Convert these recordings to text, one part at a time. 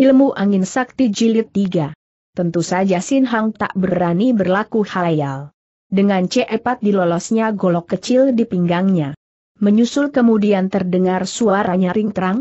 Ilmu Angin Sakti Jilid 3. Tentu saja Sin Hang tak berani berlaku halayal. Dengan cepat dilolosnya golok kecil di pinggangnya. Menyusul kemudian terdengar suaranya nyaring terang.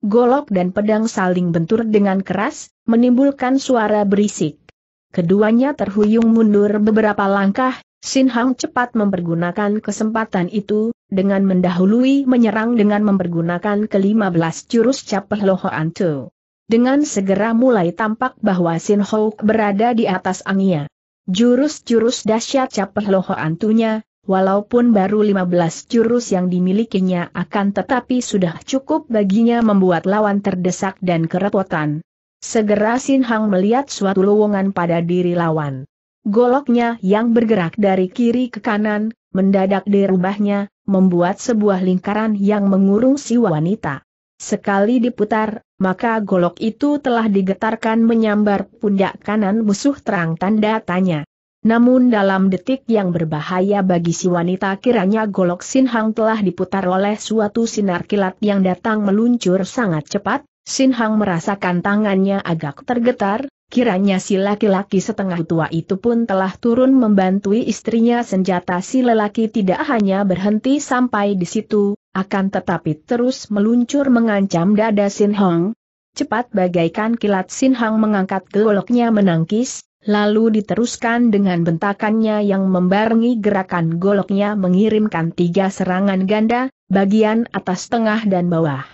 Golok dan pedang saling bentur dengan keras, menimbulkan suara berisik. Keduanya terhuyung mundur beberapa langkah, Sin Hang cepat mempergunakan kesempatan itu, dengan mendahului menyerang dengan mempergunakan ke-15 jurus capeh lohoan tu. Dengan segera mulai tampak bahwa Sin Hauk berada di atas Angia. Jurus-jurus dahsyat capeh loho antunya, walaupun baru 15 jurus yang dimilikinya akan tetapi sudah cukup baginya membuat lawan terdesak dan kerepotan. Segera Sin Hang melihat suatu lowongan pada diri lawan. Goloknya yang bergerak dari kiri ke kanan, mendadak dirubahnya, membuat sebuah lingkaran yang mengurung si wanita. Sekali diputar, maka golok itu telah digetarkan menyambar pundak kanan musuh terang tanda tanya. Namun dalam detik yang berbahaya bagi si wanita kiranya golok Sin Hang telah diputar oleh suatu sinar kilat yang datang meluncur sangat cepat, Sin Hang merasakan tangannya agak tergetar, kiranya si laki-laki setengah tua itu pun telah turun membantui istrinya senjata si lelaki tidak hanya berhenti sampai di situ, akan tetapi terus meluncur mengancam dada Sin Hong. Cepat bagaikan kilat Sin Hong mengangkat goloknya menangkis, lalu diteruskan dengan bentakannya yang membarengi gerakan goloknya mengirimkan tiga serangan ganda, bagian atas tengah dan bawah.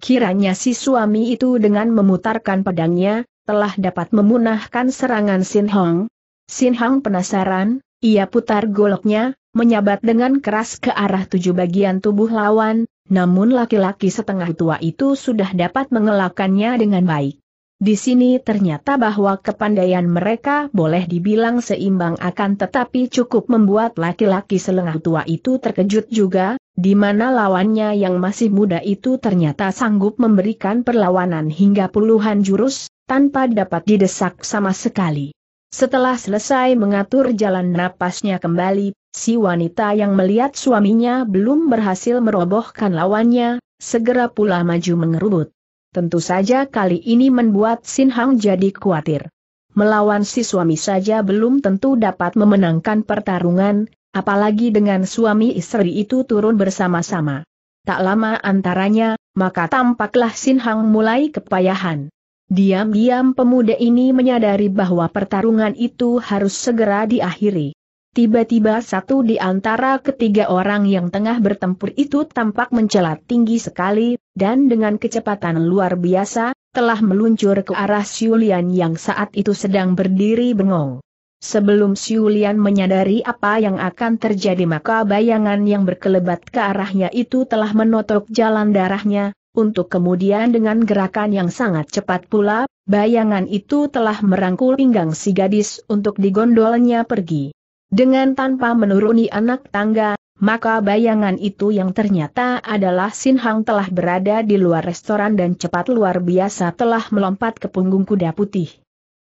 Kiranya si suami itu dengan memutarkan pedangnya, telah dapat memunahkan serangan Sin Hong. Sin Hong penasaran, ia putar goloknya, menyabat dengan keras ke arah tujuh bagian tubuh lawan, namun laki-laki setengah tua itu sudah dapat mengelakkannya dengan baik. Di sini ternyata bahwa kepandaian mereka boleh dibilang seimbang akan tetapi cukup membuat laki-laki selengah tua itu terkejut juga, di mana lawannya yang masih muda itu ternyata sanggup memberikan perlawanan hingga puluhan jurus, tanpa dapat didesak sama sekali. Setelah selesai mengatur jalan napasnya kembali, Si wanita yang melihat suaminya belum berhasil merobohkan lawannya, segera pula maju mengerubut. Tentu saja kali ini membuat Sin Hang jadi khawatir. Melawan si suami saja belum tentu dapat memenangkan pertarungan, apalagi dengan suami istri itu turun bersama-sama. Tak lama antaranya, maka tampaklah Sin Hang mulai kepayahan. Diam-diam pemuda ini menyadari bahwa pertarungan itu harus segera diakhiri. Tiba-tiba satu di antara ketiga orang yang tengah bertempur itu tampak mencelat tinggi sekali, dan dengan kecepatan luar biasa, telah meluncur ke arah Siulian yang saat itu sedang berdiri bengong. Sebelum Siulian menyadari apa yang akan terjadi maka bayangan yang berkelebat ke arahnya itu telah menotok jalan darahnya, untuk kemudian dengan gerakan yang sangat cepat pula, bayangan itu telah merangkul pinggang si gadis untuk digondolnya pergi. Dengan tanpa menuruni anak tangga, maka bayangan itu yang ternyata adalah Sin Hang telah berada di luar restoran dan cepat luar biasa telah melompat ke punggung kuda putih.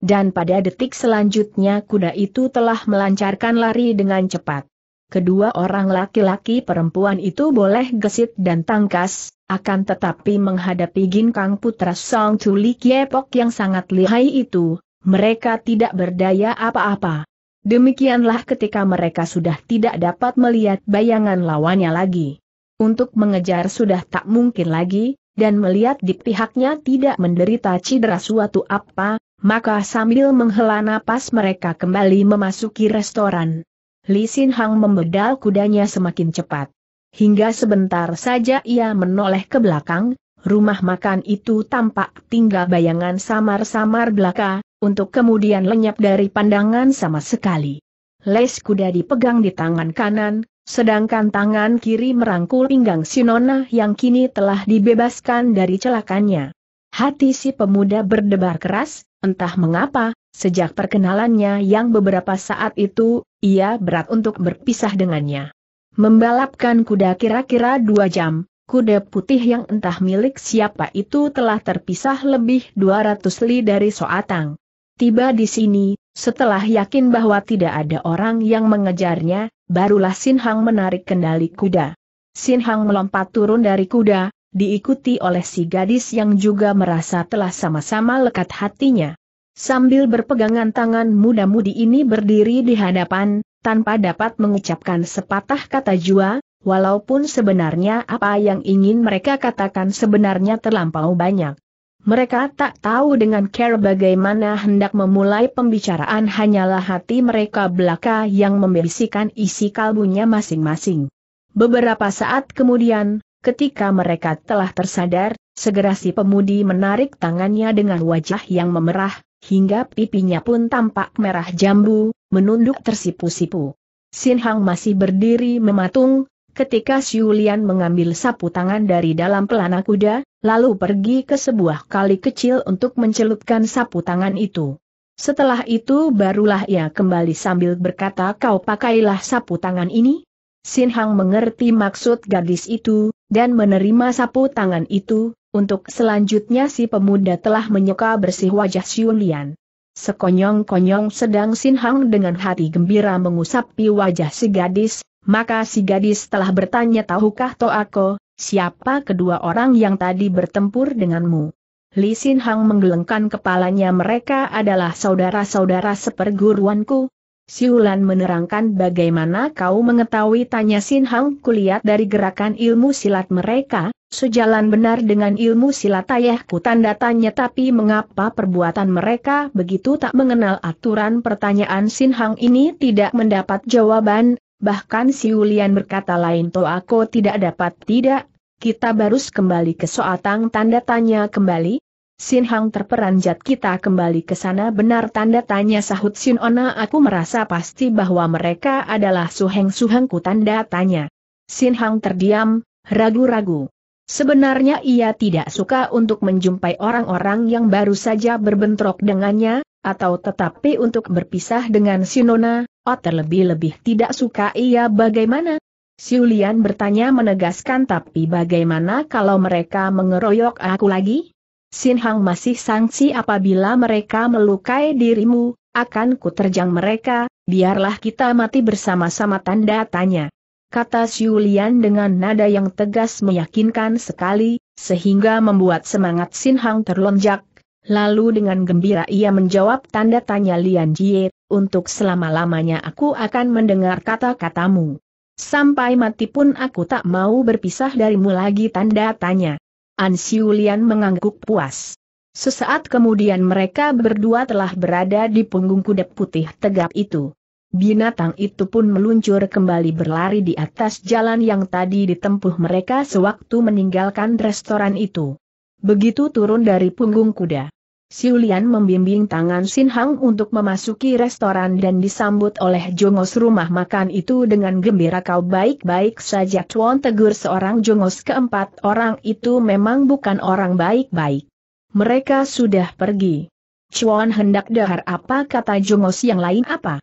Dan pada detik selanjutnya kuda itu telah melancarkan lari dengan cepat. Kedua orang laki-laki perempuan itu boleh gesit dan tangkas, akan tetapi menghadapi Ginkang Putra Song Tuli Kiepok yang sangat lihai itu, mereka tidak berdaya apa-apa. Demikianlah ketika mereka sudah tidak dapat melihat bayangan lawannya lagi. Untuk mengejar sudah tak mungkin lagi, dan melihat di pihaknya tidak menderita cedera suatu apa, maka sambil menghela napas mereka kembali memasuki restoran. Li Sin Hang membedal kudanya semakin cepat. Hingga sebentar saja ia menoleh ke belakang, rumah makan itu tampak tinggal bayangan samar-samar belaka, untuk kemudian lenyap dari pandangan sama sekali. Les kuda dipegang di tangan kanan, sedangkan tangan kiri merangkul pinggang Sinona yang kini telah dibebaskan dari celakanya. Hati si pemuda berdebar keras, entah mengapa, sejak perkenalannya yang beberapa saat itu, ia berat untuk berpisah dengannya. Membalapkan kuda kira-kira dua jam, kuda putih yang entah milik siapa itu telah terpisah lebih 200 li dari Soatang. Tiba di sini, setelah yakin bahwa tidak ada orang yang mengejarnya, barulah Sin Hang menarik kendali kuda. Sin Hang melompat turun dari kuda, diikuti oleh si gadis yang juga merasa telah sama-sama lekat hatinya. Sambil berpegangan tangan muda-mudi ini berdiri di hadapan, tanpa dapat mengucapkan sepatah kata jua, walaupun sebenarnya apa yang ingin mereka katakan sebenarnya terlampau banyak. Mereka tak tahu dengan care bagaimana hendak memulai pembicaraan hanyalah hati mereka belaka yang membisikkan isi kalbunya masing-masing. Beberapa saat kemudian, ketika mereka telah tersadar, segera si pemudi menarik tangannya dengan wajah yang memerah, hingga pipinya pun tampak merah jambu, menunduk tersipu-sipu. Sin Hang masih berdiri mematung, ketika Siulian mengambil sapu tangan dari dalam pelana kuda, lalu pergi ke sebuah kali kecil untuk mencelupkan sapu tangan itu. Setelah itu barulah ia kembali sambil berkata kau pakailah sapu tangan ini. Sin Hang mengerti maksud gadis itu, dan menerima sapu tangan itu, untuk selanjutnya si pemuda telah menyeka bersih wajah Lian. Sekonyong-konyong sedang Sin Hang dengan hati gembira mengusapi wajah si gadis, maka si gadis telah bertanya tahukah to aku, Siapa kedua orang yang tadi bertempur denganmu? Li Sin Hang menggelengkan kepalanya mereka adalah saudara-saudara seperguruanku. Siulan menerangkan bagaimana kau mengetahui tanya Sin Hang kulihat dari gerakan ilmu silat mereka, sejalan benar dengan ilmu silat ayahku tanda tanya tapi mengapa perbuatan mereka begitu tak mengenal aturan pertanyaan Sin Hang ini tidak mendapat jawaban, Bahkan si ulian berkata lain to aku tidak dapat tidak, kita baru kembali ke Soatang tanda tanya kembali. Sin Hang terperanjat kita kembali ke sana benar tanda tanya sahut Sin Ona aku merasa pasti bahwa mereka adalah suheng suhengku tanda tanya. Sin Hang terdiam, ragu-ragu. Sebenarnya ia tidak suka untuk menjumpai orang-orang yang baru saja berbentrok dengannya, atau tetapi untuk berpisah dengan Sinona, Oh terlebih-lebih tidak suka ia bagaimana? Siulian bertanya menegaskan tapi bagaimana kalau mereka mengeroyok aku lagi? Sin Hang masih sanksi apabila mereka melukai dirimu, akan terjang mereka, biarlah kita mati bersama-sama tanda tanya. Kata Siulian dengan nada yang tegas meyakinkan sekali, sehingga membuat semangat Sin Hang terlonjak. Lalu dengan gembira ia menjawab tanda tanya Lian Jie untuk selama-lamanya aku akan mendengar kata-katamu. Sampai mati pun aku tak mau berpisah darimu lagi tanda tanya. Ansiulian mengangguk puas. Sesaat kemudian mereka berdua telah berada di punggung kuda putih tegap itu. Binatang itu pun meluncur kembali berlari di atas jalan yang tadi ditempuh mereka sewaktu meninggalkan restoran itu. Begitu turun dari punggung kuda, Siulian membimbing tangan Sin Hang untuk memasuki restoran dan disambut oleh Jongos rumah makan itu dengan gembira kau baik-baik saja Tuan tegur seorang Jongos keempat orang itu memang bukan orang baik-baik. Mereka sudah pergi. Chuan hendak dahar apa kata Jongos yang lain apa?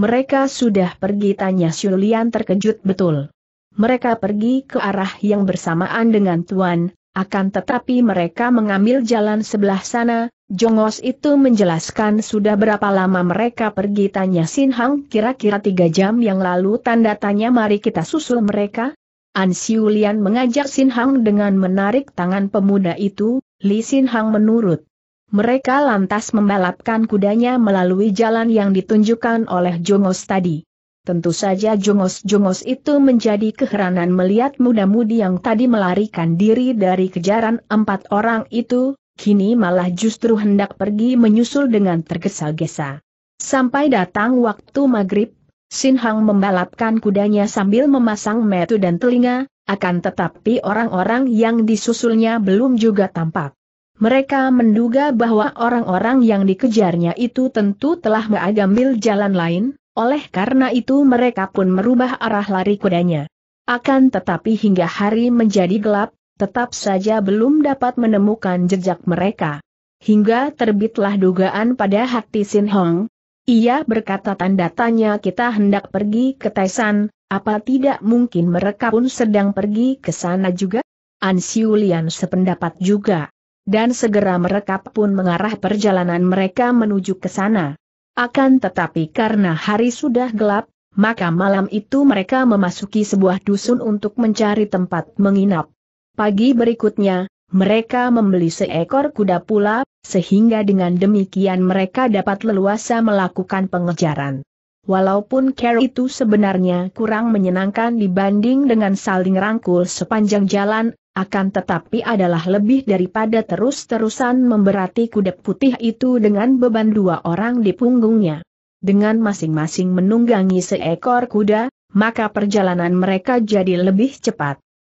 Mereka sudah pergi tanya Siulian terkejut betul. Mereka pergi ke arah yang bersamaan dengan Tuan, akan tetapi mereka mengambil jalan sebelah sana, Jongos itu menjelaskan sudah berapa lama mereka pergi tanya Sin Hang kira-kira tiga jam yang lalu tanda tanya mari kita susul mereka. An Siulian mengajak Sin Hang dengan menarik tangan pemuda itu, Li Sin Hang menurut. Mereka lantas membalapkan kudanya melalui jalan yang ditunjukkan oleh Jongos tadi. Tentu saja Jongos-Jongos itu menjadi keheranan melihat muda-mudi yang tadi melarikan diri dari kejaran empat orang itu, kini malah justru hendak pergi menyusul dengan tergesa-gesa. Sampai datang waktu maghrib, Sin Hang membalapkan kudanya sambil memasang metu dan telinga, akan tetapi orang-orang yang disusulnya belum juga tampak. Mereka menduga bahwa orang-orang yang dikejarnya itu tentu telah mengambil jalan lain, oleh karena itu mereka pun merubah arah lari kudanya. Akan tetapi hingga hari menjadi gelap, tetap saja belum dapat menemukan jejak mereka. Hingga terbitlah dugaan pada hati Sin Hong. Ia berkata tanda tanya kita hendak pergi ke Taisan, apa tidak mungkin mereka pun sedang pergi ke sana juga? An Siulian sependapat juga. Dan segera mereka pun mengarah perjalanan mereka menuju ke sana. Akan tetapi karena hari sudah gelap, maka malam itu mereka memasuki sebuah dusun untuk mencari tempat menginap. Pagi berikutnya, mereka membeli seekor kuda pula, sehingga dengan demikian mereka dapat leluasa melakukan pengejaran. Walaupun care itu sebenarnya kurang menyenangkan dibanding dengan saling rangkul sepanjang jalan, akan tetapi adalah lebih daripada terus-terusan memberati kuda putih itu dengan beban dua orang di punggungnya. Dengan masing-masing menunggangi seekor kuda, maka perjalanan mereka jadi lebih cepat.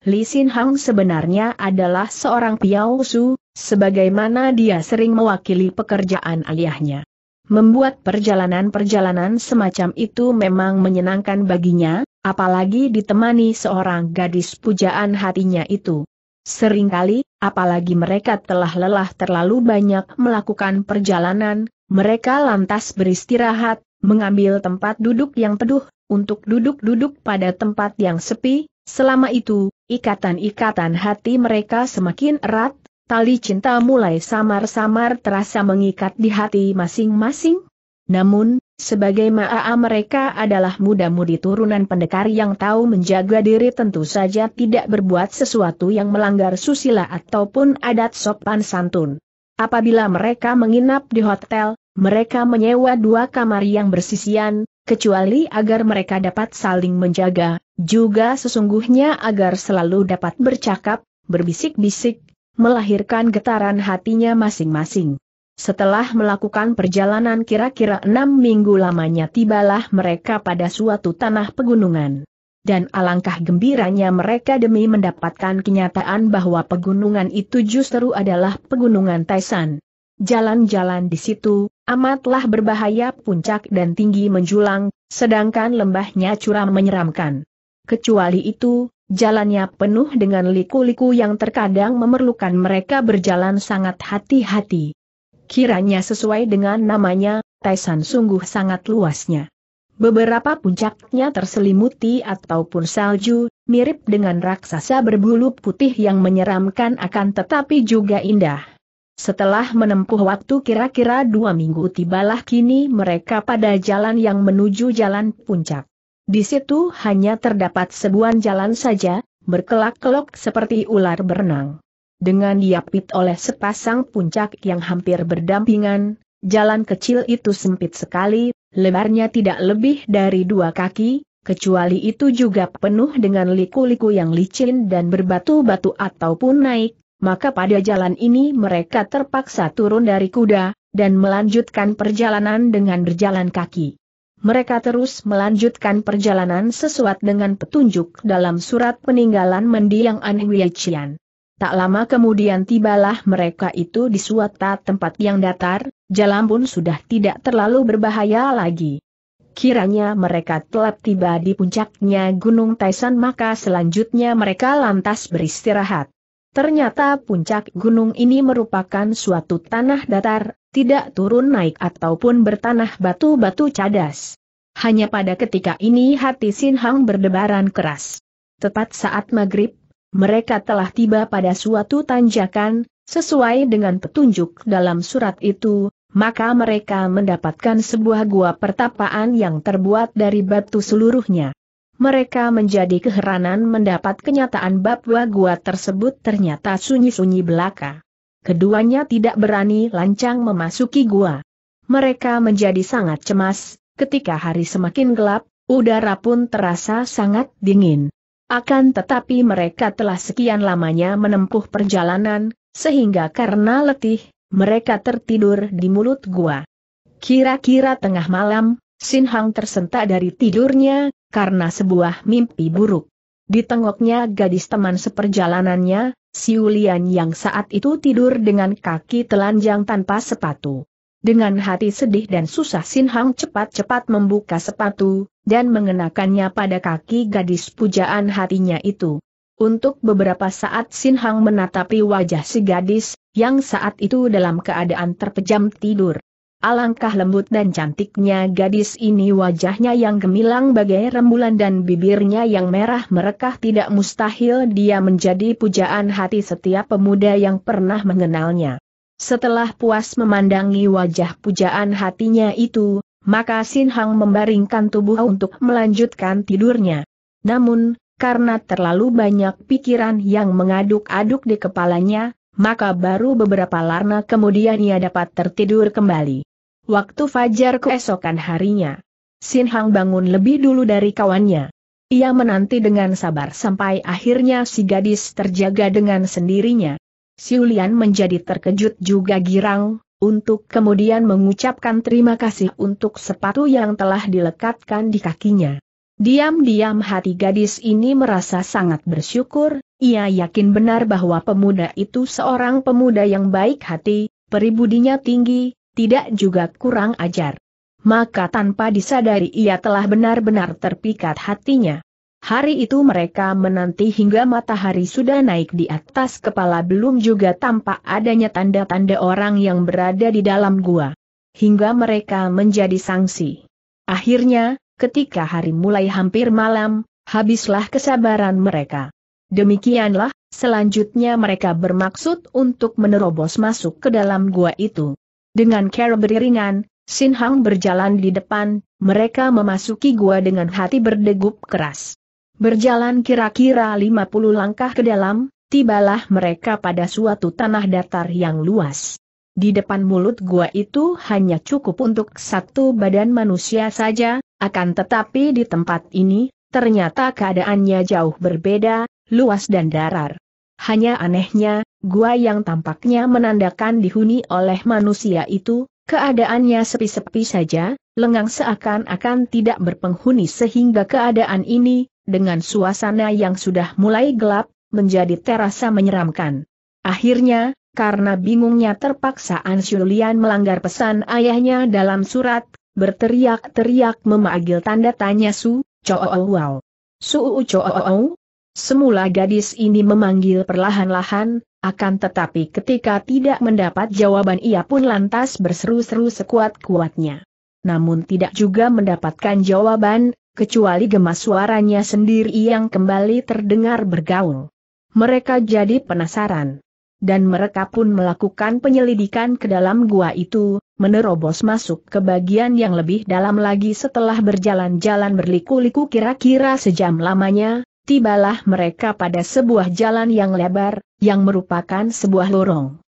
Li Xin Hang sebenarnya adalah seorang Piao Su, sebagaimana dia sering mewakili pekerjaan ayahnya. Membuat perjalanan-perjalanan semacam itu memang menyenangkan baginya, apalagi ditemani seorang gadis pujaan hatinya itu. Seringkali, apalagi mereka telah lelah terlalu banyak melakukan perjalanan, mereka lantas beristirahat, mengambil tempat duduk yang teduh, untuk duduk-duduk pada tempat yang sepi, Selama itu, ikatan-ikatan hati mereka semakin erat, tali cinta mulai samar-samar terasa mengikat di hati masing-masing. Namun, sebagai ma'a mereka adalah muda-mudi turunan pendekar yang tahu menjaga diri tentu saja tidak berbuat sesuatu yang melanggar susila ataupun adat sopan santun. Apabila mereka menginap di hotel, mereka menyewa dua kamar yang bersisian, kecuali agar mereka dapat saling menjaga, juga sesungguhnya agar selalu dapat bercakap, berbisik-bisik, melahirkan getaran hatinya masing-masing. Setelah melakukan perjalanan kira-kira enam minggu lamanya tibalah mereka pada suatu tanah pegunungan. Dan alangkah gembiranya mereka demi mendapatkan kenyataan bahwa pegunungan itu justru adalah pegunungan Taisan. Jalan-jalan di situ, amatlah berbahaya puncak dan tinggi menjulang, sedangkan lembahnya curam menyeramkan kecuali itu, jalannya penuh dengan liku-liku yang terkadang memerlukan mereka berjalan sangat hati-hati. Kiranya sesuai dengan namanya, Taisan sungguh sangat luasnya. Beberapa puncaknya terselimuti ataupun salju, mirip dengan raksasa berbulu putih yang menyeramkan akan tetapi juga indah. Setelah menempuh waktu kira-kira dua minggu tibalah kini mereka pada jalan yang menuju jalan puncak. Di situ hanya terdapat sebuah jalan saja, berkelak-kelok seperti ular berenang. Dengan diapit oleh sepasang puncak yang hampir berdampingan, jalan kecil itu sempit sekali, lebarnya tidak lebih dari dua kaki, kecuali itu juga penuh dengan liku-liku yang licin dan berbatu-batu ataupun naik, maka pada jalan ini mereka terpaksa turun dari kuda, dan melanjutkan perjalanan dengan berjalan kaki mereka terus melanjutkan perjalanan sesuat dengan petunjuk dalam surat peninggalan mendiang An Huichian. Tak lama kemudian tibalah mereka itu di suatu tempat yang datar, jalan pun sudah tidak terlalu berbahaya lagi. Kiranya mereka telah tiba di puncaknya Gunung Taisan maka selanjutnya mereka lantas beristirahat. Ternyata puncak gunung ini merupakan suatu tanah datar, tidak turun naik ataupun bertanah batu-batu cadas. Hanya pada ketika ini hati Sin Hang berdebaran keras. Tepat saat maghrib, mereka telah tiba pada suatu tanjakan, sesuai dengan petunjuk dalam surat itu, maka mereka mendapatkan sebuah gua pertapaan yang terbuat dari batu seluruhnya mereka menjadi keheranan mendapat kenyataan bahwa gua tersebut ternyata sunyi-sunyi belaka. Keduanya tidak berani lancang memasuki gua. Mereka menjadi sangat cemas, ketika hari semakin gelap, udara pun terasa sangat dingin. Akan tetapi mereka telah sekian lamanya menempuh perjalanan, sehingga karena letih, mereka tertidur di mulut gua. Kira-kira tengah malam, Sin Hang tersentak dari tidurnya, karena sebuah mimpi buruk. Ditengoknya gadis teman seperjalanannya, si Siulian yang saat itu tidur dengan kaki telanjang tanpa sepatu. Dengan hati sedih dan susah Sin Hang cepat-cepat membuka sepatu, dan mengenakannya pada kaki gadis pujaan hatinya itu. Untuk beberapa saat Sin Hang menatapi wajah si gadis, yang saat itu dalam keadaan terpejam tidur. Alangkah lembut dan cantiknya gadis ini wajahnya yang gemilang bagai rembulan dan bibirnya yang merah merekah tidak mustahil dia menjadi pujaan hati setiap pemuda yang pernah mengenalnya. Setelah puas memandangi wajah pujaan hatinya itu, maka Sin Hang membaringkan tubuh untuk melanjutkan tidurnya. Namun, karena terlalu banyak pikiran yang mengaduk-aduk di kepalanya, maka baru beberapa lama kemudian ia dapat tertidur kembali waktu fajar keesokan harinya. Sin Hang bangun lebih dulu dari kawannya. Ia menanti dengan sabar sampai akhirnya si gadis terjaga dengan sendirinya. Siulian menjadi terkejut juga girang, untuk kemudian mengucapkan terima kasih untuk sepatu yang telah dilekatkan di kakinya. Diam-diam hati gadis ini merasa sangat bersyukur, ia yakin benar bahwa pemuda itu seorang pemuda yang baik hati, peribudinya tinggi, tidak juga kurang ajar. Maka tanpa disadari ia telah benar-benar terpikat hatinya. Hari itu mereka menanti hingga matahari sudah naik di atas kepala belum juga tampak adanya tanda-tanda orang yang berada di dalam gua. Hingga mereka menjadi sanksi. Akhirnya, ketika hari mulai hampir malam, habislah kesabaran mereka. Demikianlah, selanjutnya mereka bermaksud untuk menerobos masuk ke dalam gua itu. Dengan cara beriringan, Sin Hang berjalan di depan, mereka memasuki gua dengan hati berdegup keras. Berjalan kira-kira 50 langkah ke dalam, tibalah mereka pada suatu tanah datar yang luas. Di depan mulut gua itu hanya cukup untuk satu badan manusia saja, akan tetapi di tempat ini, ternyata keadaannya jauh berbeda, luas dan darar. Hanya anehnya, gua yang tampaknya menandakan dihuni oleh manusia itu, keadaannya sepi-sepi saja, lengang seakan-akan tidak berpenghuni sehingga keadaan ini, dengan suasana yang sudah mulai gelap, menjadi terasa menyeramkan. Akhirnya, karena bingungnya terpaksa Ansyulian melanggar pesan ayahnya dalam surat, berteriak-teriak memanggil tanda tanya Su, Choow. Su Choow. Semula gadis ini memanggil perlahan-lahan, akan tetapi ketika tidak mendapat jawaban ia pun lantas berseru-seru sekuat-kuatnya. Namun tidak juga mendapatkan jawaban, kecuali gemas suaranya sendiri yang kembali terdengar bergaung. Mereka jadi penasaran. Dan mereka pun melakukan penyelidikan ke dalam gua itu, menerobos masuk ke bagian yang lebih dalam lagi setelah berjalan-jalan berliku-liku kira-kira sejam lamanya, tibalah mereka pada sebuah jalan yang lebar, yang merupakan sebuah lorong.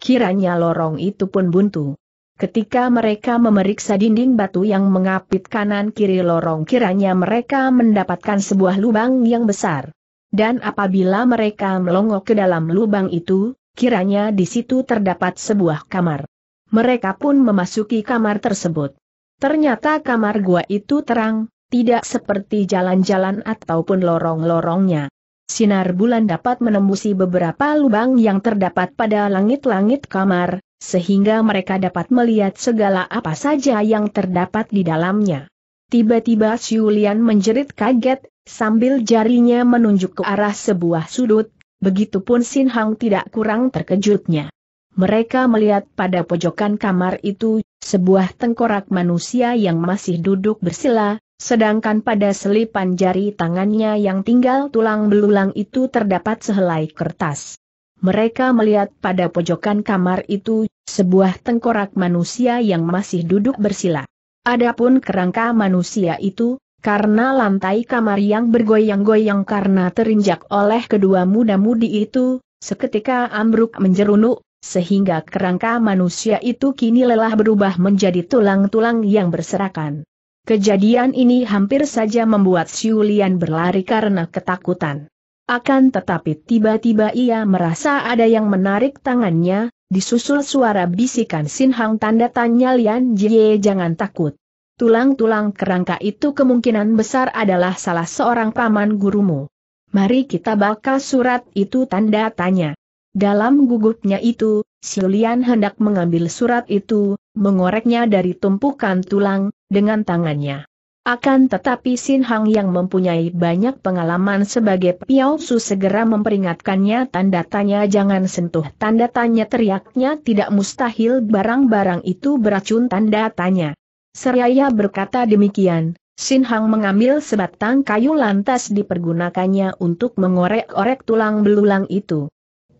Kiranya lorong itu pun buntu. Ketika mereka memeriksa dinding batu yang mengapit kanan-kiri lorong kiranya mereka mendapatkan sebuah lubang yang besar. Dan apabila mereka melongok ke dalam lubang itu, kiranya di situ terdapat sebuah kamar. Mereka pun memasuki kamar tersebut. Ternyata kamar gua itu terang, tidak seperti jalan-jalan ataupun lorong-lorongnya. Sinar bulan dapat menembusi beberapa lubang yang terdapat pada langit-langit kamar, sehingga mereka dapat melihat segala apa saja yang terdapat di dalamnya. Tiba-tiba Siulian menjerit kaget, sambil jarinya menunjuk ke arah sebuah sudut, begitupun Sin Hang tidak kurang terkejutnya. Mereka melihat pada pojokan kamar itu, sebuah tengkorak manusia yang masih duduk bersila, Sedangkan pada selipan jari tangannya yang tinggal tulang belulang itu terdapat sehelai kertas. Mereka melihat pada pojokan kamar itu, sebuah tengkorak manusia yang masih duduk bersila. Adapun kerangka manusia itu, karena lantai kamar yang bergoyang-goyang karena terinjak oleh kedua muda-mudi itu, seketika ambruk menjerunuk, sehingga kerangka manusia itu kini lelah berubah menjadi tulang-tulang yang berserakan. Kejadian ini hampir saja membuat Siulian berlari karena ketakutan. Akan tetapi tiba-tiba ia merasa ada yang menarik tangannya, disusul suara bisikan Sin Hang tanda tanya Lian Jie jangan takut. Tulang-tulang kerangka itu kemungkinan besar adalah salah seorang paman gurumu. Mari kita bakal surat itu tanda tanya. Dalam gugupnya itu, Siulian hendak mengambil surat itu, mengoreknya dari tumpukan tulang, dengan tangannya. Akan tetapi Sin Hang yang mempunyai banyak pengalaman sebagai Piao Su segera memperingatkannya tanda tanya jangan sentuh tanda tanya teriaknya tidak mustahil barang-barang itu beracun tanda tanya. Seraya berkata demikian, Sin Hang mengambil sebatang kayu lantas dipergunakannya untuk mengorek-orek tulang belulang itu.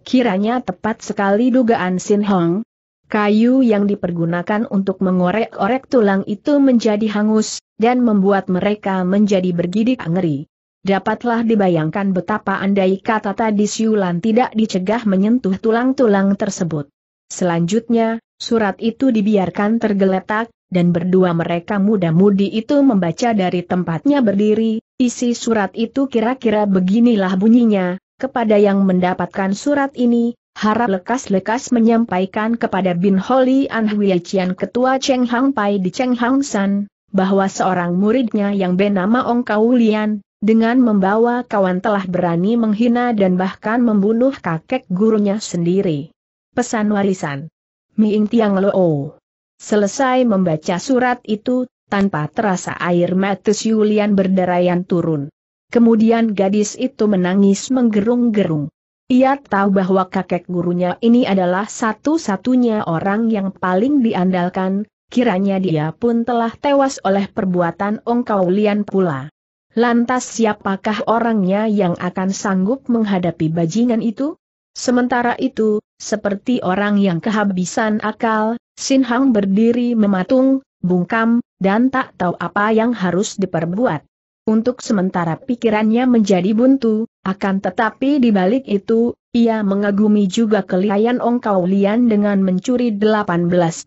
Kiranya tepat sekali dugaan Sin Hang, Kayu yang dipergunakan untuk mengorek-orek tulang itu menjadi hangus, dan membuat mereka menjadi bergidik ngeri. Dapatlah dibayangkan betapa andai kata tadi siulan tidak dicegah menyentuh tulang-tulang tersebut. Selanjutnya, surat itu dibiarkan tergeletak, dan berdua mereka muda-mudi itu membaca dari tempatnya berdiri, isi surat itu kira-kira beginilah bunyinya, kepada yang mendapatkan surat ini, harap lekas-lekas menyampaikan kepada Bin Holi An Hui Ketua Cheng Hang Pai di Cheng Hang San, bahwa seorang muridnya yang bernama Ong Kau Lian, dengan membawa kawan telah berani menghina dan bahkan membunuh kakek gurunya sendiri. Pesan warisan. Miing Tiang Loo. Selesai membaca surat itu, tanpa terasa air mata Yulian berderayan turun. Kemudian gadis itu menangis menggerung-gerung. Ia tahu bahwa kakek gurunya ini adalah satu-satunya orang yang paling diandalkan, kiranya dia pun telah tewas oleh perbuatan Ong Kaulian pula. Lantas siapakah orangnya yang akan sanggup menghadapi bajingan itu? Sementara itu, seperti orang yang kehabisan akal, Sin Hang berdiri mematung, bungkam, dan tak tahu apa yang harus diperbuat. Untuk sementara pikirannya menjadi buntu, akan tetapi di balik itu, ia mengagumi juga kelihayan Ong Kau Lian dengan mencuri 18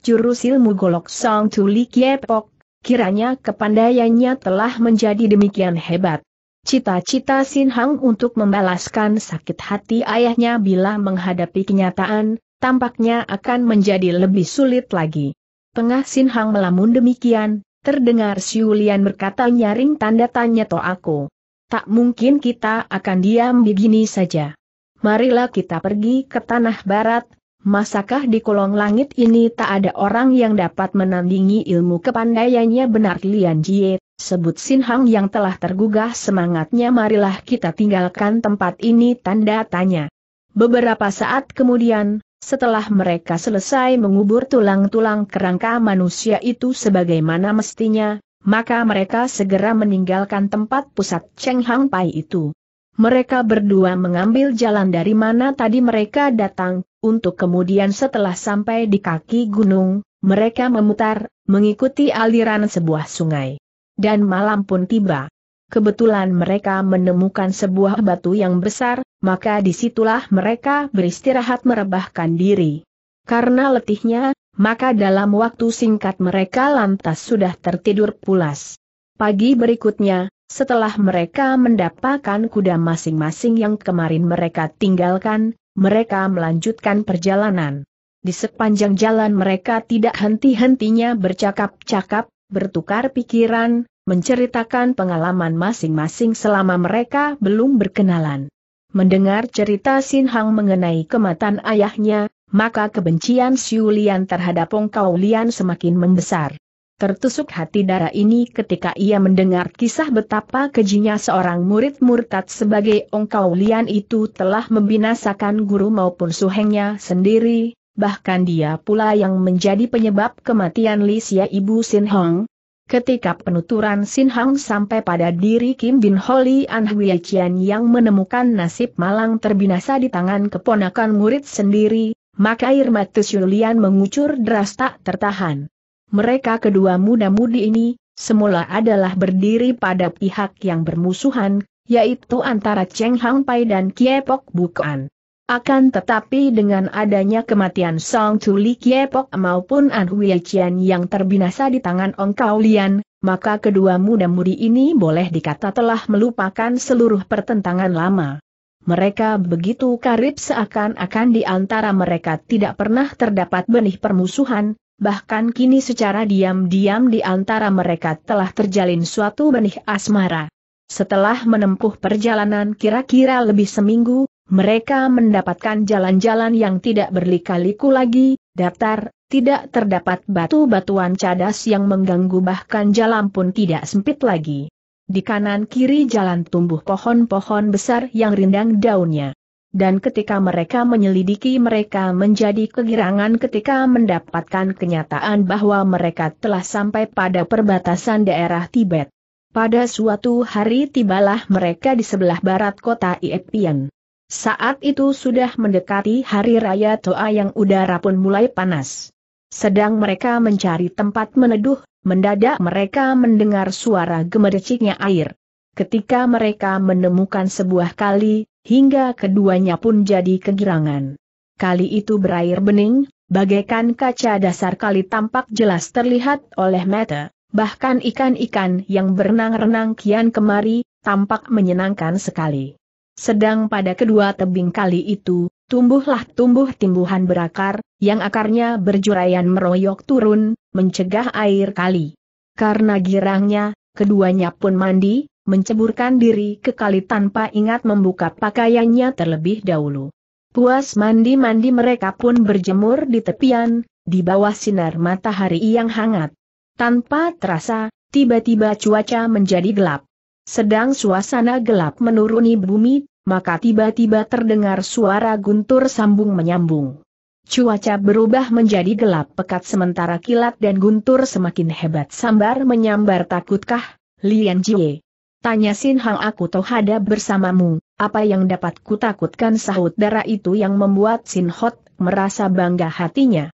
jurus ilmu golok Song Tuli Kiepok, kiranya kepandaiannya telah menjadi demikian hebat. Cita-cita Sin Hang untuk membalaskan sakit hati ayahnya bila menghadapi kenyataan, tampaknya akan menjadi lebih sulit lagi. Tengah Sin Hang melamun demikian, Terdengar Siulian berkata nyaring tanda tanya to aku. Tak mungkin kita akan diam begini saja. Marilah kita pergi ke tanah barat, masakah di kolong langit ini tak ada orang yang dapat menandingi ilmu kepandaiannya benar Lian Jie, sebut Sin Hang yang telah tergugah semangatnya marilah kita tinggalkan tempat ini tanda tanya. Beberapa saat kemudian, setelah mereka selesai mengubur tulang-tulang kerangka manusia itu sebagaimana mestinya, maka mereka segera meninggalkan tempat pusat Cheng Hang Pai itu. Mereka berdua mengambil jalan dari mana tadi mereka datang, untuk kemudian setelah sampai di kaki gunung, mereka memutar, mengikuti aliran sebuah sungai. Dan malam pun tiba kebetulan mereka menemukan sebuah batu yang besar, maka disitulah mereka beristirahat merebahkan diri. Karena letihnya, maka dalam waktu singkat mereka lantas sudah tertidur pulas. Pagi berikutnya, setelah mereka mendapatkan kuda masing-masing yang kemarin mereka tinggalkan, mereka melanjutkan perjalanan. Di sepanjang jalan mereka tidak henti-hentinya bercakap-cakap, bertukar pikiran, menceritakan pengalaman masing-masing selama mereka belum berkenalan. Mendengar cerita Sin Hang mengenai kematian ayahnya, maka kebencian Xiu Lian terhadap Ong Kau Lian semakin membesar. Tertusuk hati darah ini ketika ia mendengar kisah betapa kejinya seorang murid murtad sebagai Ong Kau Lian itu telah membinasakan guru maupun suhengnya sendiri, bahkan dia pula yang menjadi penyebab kematian Li Xia Ibu Sin Hong, Ketika penuturan Sin Hang sampai pada diri Kim Bin Holi An Hui Qian yang menemukan nasib malang terbinasa di tangan keponakan murid sendiri, maka air mata Yulian mengucur deras tak tertahan. Mereka kedua muda-mudi ini, semula adalah berdiri pada pihak yang bermusuhan, yaitu antara Cheng Hang Pai dan Kiepok Bukan. Akan tetapi dengan adanya kematian Song Li Kiepok maupun An Hui Qian yang terbinasa di tangan Ong Kau Lian, maka kedua muda-mudi ini boleh dikata telah melupakan seluruh pertentangan lama. Mereka begitu karib seakan-akan di antara mereka tidak pernah terdapat benih permusuhan, bahkan kini secara diam-diam di antara mereka telah terjalin suatu benih asmara. Setelah menempuh perjalanan kira-kira lebih seminggu, mereka mendapatkan jalan-jalan yang tidak berlikaliku lagi, datar, tidak terdapat batu-batuan cadas yang mengganggu bahkan jalan pun tidak sempit lagi. Di kanan kiri jalan tumbuh pohon-pohon besar yang rindang daunnya. Dan ketika mereka menyelidiki mereka menjadi kegirangan ketika mendapatkan kenyataan bahwa mereka telah sampai pada perbatasan daerah Tibet. Pada suatu hari tibalah mereka di sebelah barat kota Iepian. Saat itu sudah mendekati hari raya Toa yang udara pun mulai panas. Sedang mereka mencari tempat meneduh, mendadak mereka mendengar suara gemericiknya air. Ketika mereka menemukan sebuah kali, hingga keduanya pun jadi kegirangan. Kali itu berair bening, bagaikan kaca dasar kali tampak jelas terlihat oleh mata. Bahkan ikan-ikan yang berenang-renang kian kemari, tampak menyenangkan sekali. Sedang pada kedua tebing kali itu, tumbuhlah tumbuh timbuhan berakar, yang akarnya berjurayan meroyok turun, mencegah air kali. Karena girangnya, keduanya pun mandi, menceburkan diri ke kali tanpa ingat membuka pakaiannya terlebih dahulu. Puas mandi-mandi mereka pun berjemur di tepian, di bawah sinar matahari yang hangat. Tanpa terasa, tiba-tiba cuaca menjadi gelap. Sedang suasana gelap menuruni bumi, maka tiba-tiba terdengar suara guntur sambung menyambung. Cuaca berubah menjadi gelap pekat sementara kilat dan guntur semakin hebat sambar menyambar takutkah, Lian Jie. Tanya Sin Hang aku toh ada bersamamu, apa yang dapat kutakutkan sahut darah itu yang membuat Sin Hot merasa bangga hatinya.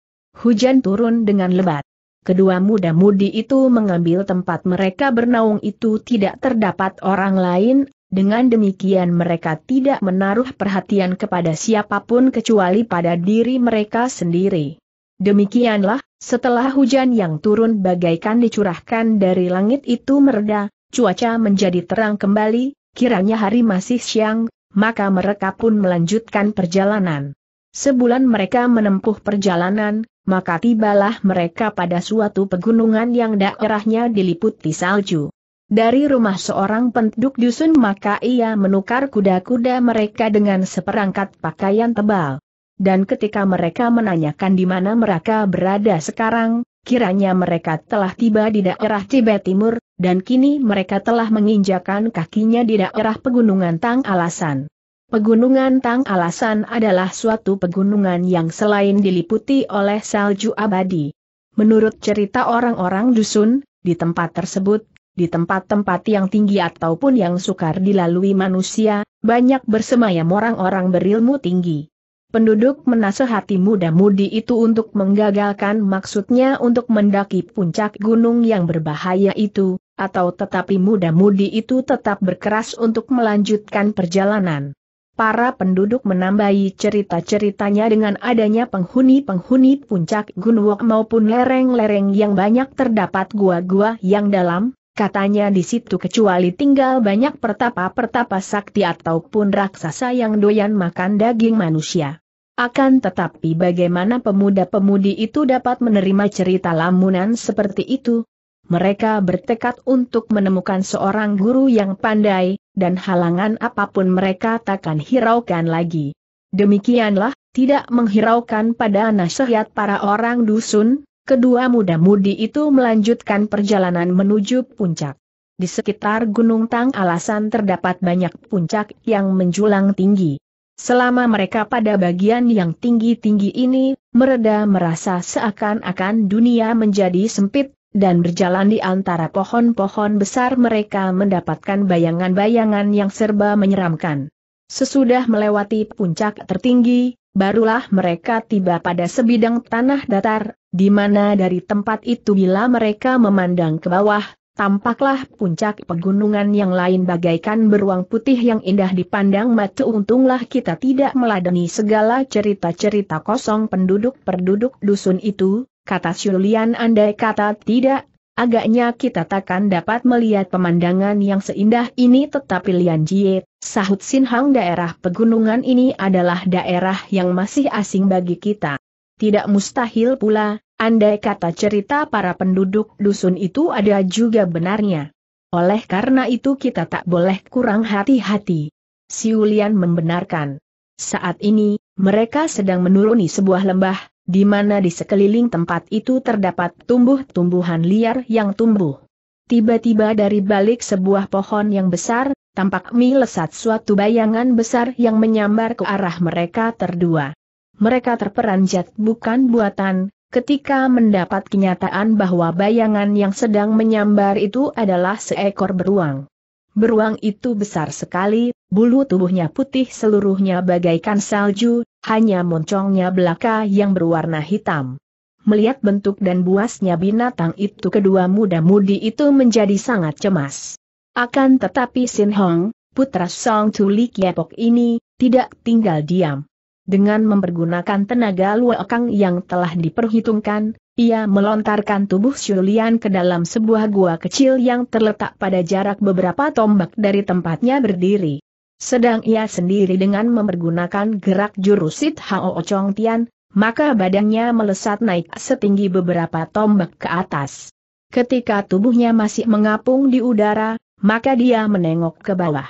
Hujan turun dengan lebat. Kedua muda-mudi itu mengambil tempat mereka bernaung itu tidak terdapat orang lain dengan demikian mereka tidak menaruh perhatian kepada siapapun kecuali pada diri mereka sendiri. Demikianlah, setelah hujan yang turun bagaikan dicurahkan dari langit itu mereda, cuaca menjadi terang kembali, kiranya hari masih siang, maka mereka pun melanjutkan perjalanan. Sebulan mereka menempuh perjalanan, maka tibalah mereka pada suatu pegunungan yang daerahnya diliputi salju dari rumah seorang penduduk dusun maka ia menukar kuda-kuda mereka dengan seperangkat pakaian tebal. Dan ketika mereka menanyakan di mana mereka berada sekarang, kiranya mereka telah tiba di daerah Tibet Timur, dan kini mereka telah menginjakan kakinya di daerah Pegunungan Tang Alasan. Pegunungan Tang Alasan adalah suatu pegunungan yang selain diliputi oleh salju abadi. Menurut cerita orang-orang dusun, di tempat tersebut di tempat-tempat yang tinggi ataupun yang sukar dilalui manusia, banyak bersemayam orang-orang berilmu tinggi. Penduduk menasehati muda-mudi itu untuk menggagalkan maksudnya untuk mendaki puncak gunung yang berbahaya itu, atau tetapi muda-mudi itu tetap berkeras untuk melanjutkan perjalanan. Para penduduk menambahi cerita-ceritanya dengan adanya penghuni-penghuni puncak gunung maupun lereng-lereng yang banyak terdapat gua-gua yang dalam, Katanya di situ kecuali tinggal banyak pertapa-pertapa sakti ataupun raksasa yang doyan makan daging manusia. Akan tetapi bagaimana pemuda-pemudi itu dapat menerima cerita lamunan seperti itu? Mereka bertekad untuk menemukan seorang guru yang pandai, dan halangan apapun mereka takkan hiraukan lagi. Demikianlah, tidak menghiraukan pada nasihat para orang dusun, Kedua muda-mudi itu melanjutkan perjalanan menuju puncak. Di sekitar Gunung Tang alasan terdapat banyak puncak yang menjulang tinggi. Selama mereka pada bagian yang tinggi-tinggi ini, mereda merasa seakan-akan dunia menjadi sempit, dan berjalan di antara pohon-pohon besar mereka mendapatkan bayangan-bayangan yang serba menyeramkan. Sesudah melewati puncak tertinggi, barulah mereka tiba pada sebidang tanah datar, di mana dari tempat itu bila mereka memandang ke bawah, tampaklah puncak pegunungan yang lain bagaikan beruang putih yang indah dipandang mata untunglah kita tidak meladeni segala cerita-cerita kosong penduduk-penduduk dusun itu, kata Julian andai kata tidak, Agaknya kita takkan dapat melihat pemandangan yang seindah ini tetapi Lian Jie, sahut Sinhang. daerah pegunungan ini adalah daerah yang masih asing bagi kita. Tidak mustahil pula, andai kata cerita para penduduk dusun itu ada juga benarnya. Oleh karena itu kita tak boleh kurang hati-hati. Siulian membenarkan. Saat ini, mereka sedang menuruni sebuah lembah, di mana di sekeliling tempat itu terdapat tumbuh-tumbuhan liar yang tumbuh. Tiba-tiba dari balik sebuah pohon yang besar, tampak melesat suatu bayangan besar yang menyambar ke arah mereka terdua. Mereka terperanjat bukan buatan, ketika mendapat kenyataan bahwa bayangan yang sedang menyambar itu adalah seekor beruang. Beruang itu besar sekali, bulu tubuhnya putih seluruhnya bagaikan salju, hanya moncongnya belaka yang berwarna hitam. Melihat bentuk dan buasnya binatang itu kedua muda-mudi itu menjadi sangat cemas. Akan tetapi Sin Hong, putra Song Li Kiepok ini, tidak tinggal diam. Dengan mempergunakan tenaga luakang yang telah diperhitungkan, ia melontarkan tubuh Shulian ke dalam sebuah gua kecil yang terletak pada jarak beberapa tombak dari tempatnya berdiri. Sedang ia sendiri dengan mempergunakan gerak jurusit Hao Chong Tian, maka badannya melesat naik setinggi beberapa tombak ke atas. Ketika tubuhnya masih mengapung di udara, maka dia menengok ke bawah.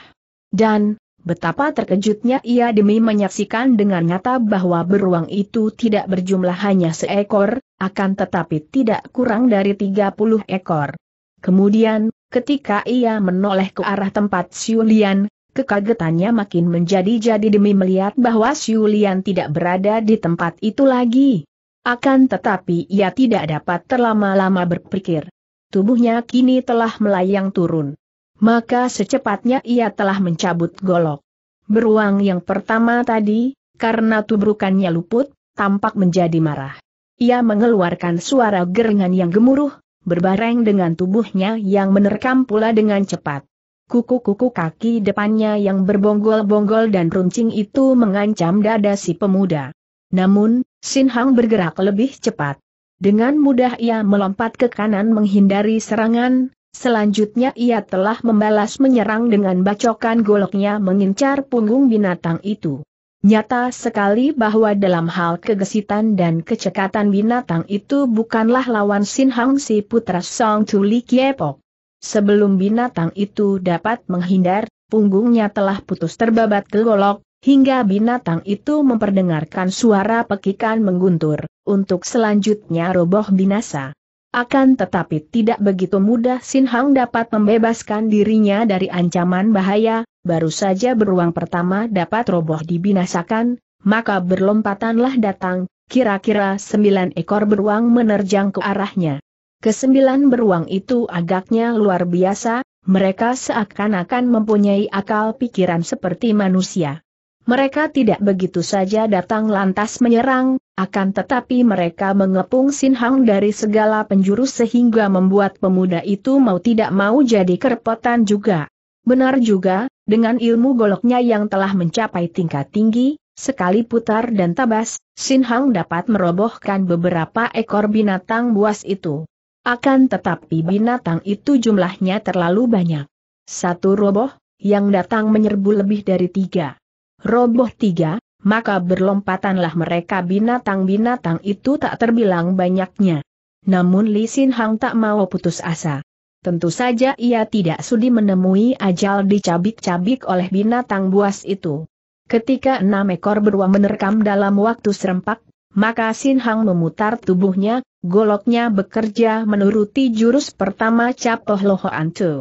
Dan, betapa terkejutnya ia demi menyaksikan dengan nyata bahwa beruang itu tidak berjumlah hanya seekor, akan tetapi tidak kurang dari 30 ekor. Kemudian, ketika ia menoleh ke arah tempat Siulian, Kekagetannya makin menjadi-jadi demi melihat bahwa Siulian tidak berada di tempat itu lagi. Akan tetapi ia tidak dapat terlama-lama berpikir. Tubuhnya kini telah melayang turun. Maka secepatnya ia telah mencabut golok. Beruang yang pertama tadi, karena tubrukannya luput, tampak menjadi marah. Ia mengeluarkan suara gerengan yang gemuruh, berbareng dengan tubuhnya yang menerkam pula dengan cepat. Kuku-kuku kaki depannya yang berbonggol-bonggol dan runcing itu mengancam dada si pemuda. Namun, Sin Hang bergerak lebih cepat. Dengan mudah ia melompat ke kanan menghindari serangan, selanjutnya ia telah membalas menyerang dengan bacokan goloknya mengincar punggung binatang itu. Nyata sekali bahwa dalam hal kegesitan dan kecekatan binatang itu bukanlah lawan Sin Hang si putra Song Tuli Kiepok. Sebelum binatang itu dapat menghindar, punggungnya telah putus terbabat ke golok, hingga binatang itu memperdengarkan suara pekikan mengguntur, untuk selanjutnya roboh binasa. Akan tetapi tidak begitu mudah Sin Hang dapat membebaskan dirinya dari ancaman bahaya, baru saja beruang pertama dapat roboh dibinasakan, maka berlompatanlah datang, kira-kira sembilan ekor beruang menerjang ke arahnya. Kesembilan beruang itu agaknya luar biasa, mereka seakan-akan mempunyai akal pikiran seperti manusia. Mereka tidak begitu saja datang lantas menyerang, akan tetapi mereka mengepung Sin Hang dari segala penjuru sehingga membuat pemuda itu mau tidak mau jadi kerepotan juga. Benar juga, dengan ilmu goloknya yang telah mencapai tingkat tinggi, Sekali putar dan tabas, Sin Hang dapat merobohkan beberapa ekor binatang buas itu. Akan tetapi binatang itu jumlahnya terlalu banyak. Satu roboh, yang datang menyerbu lebih dari tiga. Roboh tiga, maka berlompatanlah mereka binatang-binatang itu tak terbilang banyaknya. Namun Li Sin Hang tak mau putus asa. Tentu saja ia tidak sudi menemui ajal dicabik-cabik oleh binatang buas itu. Ketika enam ekor beruang menerkam dalam waktu serempak, maka Sin Hang memutar tubuhnya, goloknya bekerja menuruti jurus pertama Capoh Loho Tu.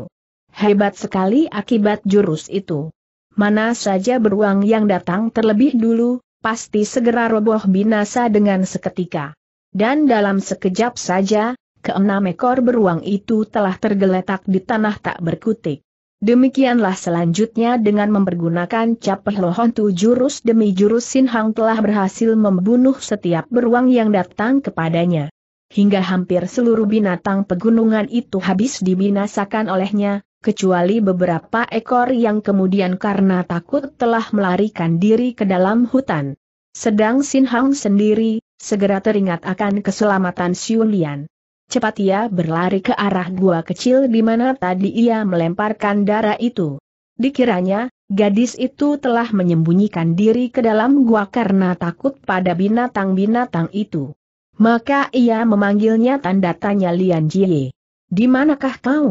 Hebat sekali akibat jurus itu. Mana saja beruang yang datang terlebih dulu, pasti segera roboh binasa dengan seketika. Dan dalam sekejap saja, keenam ekor beruang itu telah tergeletak di tanah tak berkutik. Demikianlah selanjutnya dengan mempergunakan cap lohon tu jurus demi jurus Sin Hang telah berhasil membunuh setiap beruang yang datang kepadanya. Hingga hampir seluruh binatang pegunungan itu habis dibinasakan olehnya, kecuali beberapa ekor yang kemudian karena takut telah melarikan diri ke dalam hutan. Sedang Sin Hang sendiri, segera teringat akan keselamatan Siulian. Cepat ia berlari ke arah gua kecil di mana tadi ia melemparkan darah itu. Dikiranya, gadis itu telah menyembunyikan diri ke dalam gua karena takut pada binatang-binatang itu. Maka ia memanggilnya tanda tanya Lian Jie. Di manakah kau?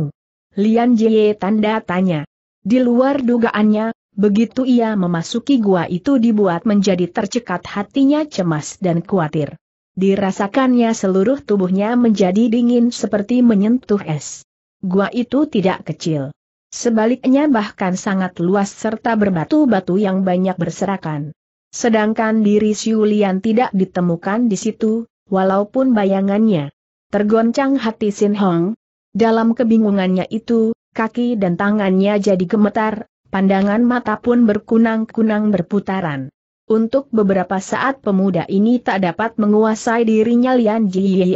Lian Jie tanda tanya. Di luar dugaannya, begitu ia memasuki gua itu dibuat menjadi tercekat hatinya cemas dan khawatir. Dirasakannya seluruh tubuhnya menjadi dingin seperti menyentuh es. Gua itu tidak kecil. Sebaliknya bahkan sangat luas serta berbatu-batu yang banyak berserakan. Sedangkan diri Siulian tidak ditemukan di situ, walaupun bayangannya. Tergoncang hati Sin Hong. Dalam kebingungannya itu, kaki dan tangannya jadi gemetar, pandangan mata pun berkunang-kunang berputaran. Untuk beberapa saat pemuda ini tak dapat menguasai dirinya Lian Jie.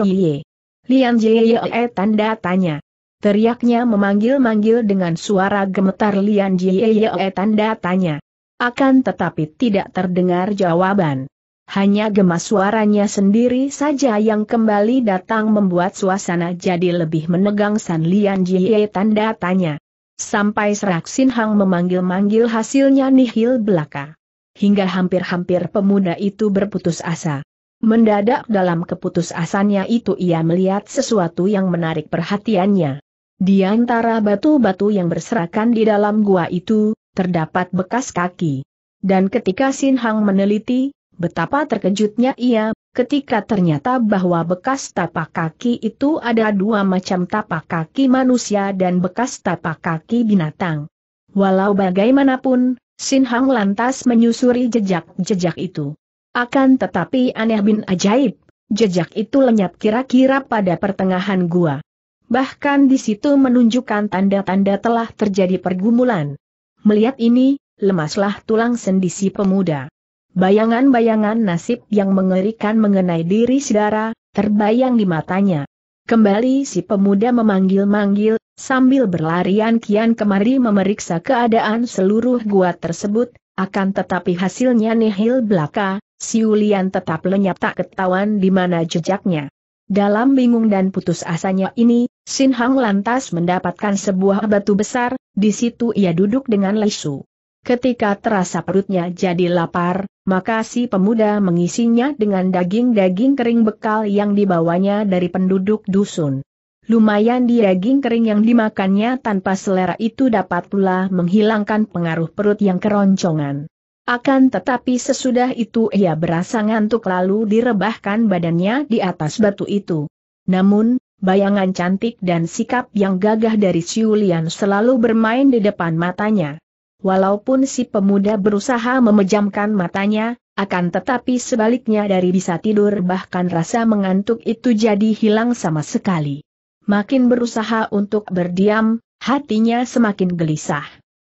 Lian Jie eh, tanda tanya. Teriaknya memanggil-manggil dengan suara gemetar Lian Jie eh, tanda tanya. Akan tetapi tidak terdengar jawaban. Hanya gemas suaranya sendiri saja yang kembali datang membuat suasana jadi lebih menegang San Lian Jie tanda tanya. Sampai Serak Sin Hang memanggil-manggil hasilnya nihil belaka hingga hampir-hampir pemuda itu berputus asa. Mendadak dalam keputusasannya itu ia melihat sesuatu yang menarik perhatiannya. Di antara batu-batu yang berserakan di dalam gua itu, terdapat bekas kaki. Dan ketika Sin Hang meneliti, betapa terkejutnya ia, ketika ternyata bahwa bekas tapak kaki itu ada dua macam tapak kaki manusia dan bekas tapak kaki binatang. Walau bagaimanapun, Sin Hang lantas menyusuri jejak-jejak itu. Akan tetapi aneh bin ajaib, jejak itu lenyap kira-kira pada pertengahan gua. Bahkan di situ menunjukkan tanda-tanda telah terjadi pergumulan. Melihat ini, lemaslah tulang sendisi pemuda. Bayangan-bayangan nasib yang mengerikan mengenai diri saudara, terbayang di matanya. Kembali si pemuda memanggil-manggil, Sambil berlarian kian kemari memeriksa keadaan seluruh gua tersebut, akan tetapi hasilnya nihil belaka, Siulian tetap lenyap tak ketahuan di mana jejaknya. Dalam bingung dan putus asanya ini, Sin Hang lantas mendapatkan sebuah batu besar, di situ ia duduk dengan lesu. Ketika terasa perutnya jadi lapar, maka si pemuda mengisinya dengan daging-daging kering bekal yang dibawanya dari penduduk dusun. Lumayan di daging kering yang dimakannya tanpa selera itu dapat pula menghilangkan pengaruh perut yang keroncongan. Akan tetapi sesudah itu ia berasa ngantuk lalu direbahkan badannya di atas batu itu. Namun, bayangan cantik dan sikap yang gagah dari Siulian selalu bermain di depan matanya. Walaupun si pemuda berusaha memejamkan matanya, akan tetapi sebaliknya dari bisa tidur bahkan rasa mengantuk itu jadi hilang sama sekali. Makin berusaha untuk berdiam, hatinya semakin gelisah.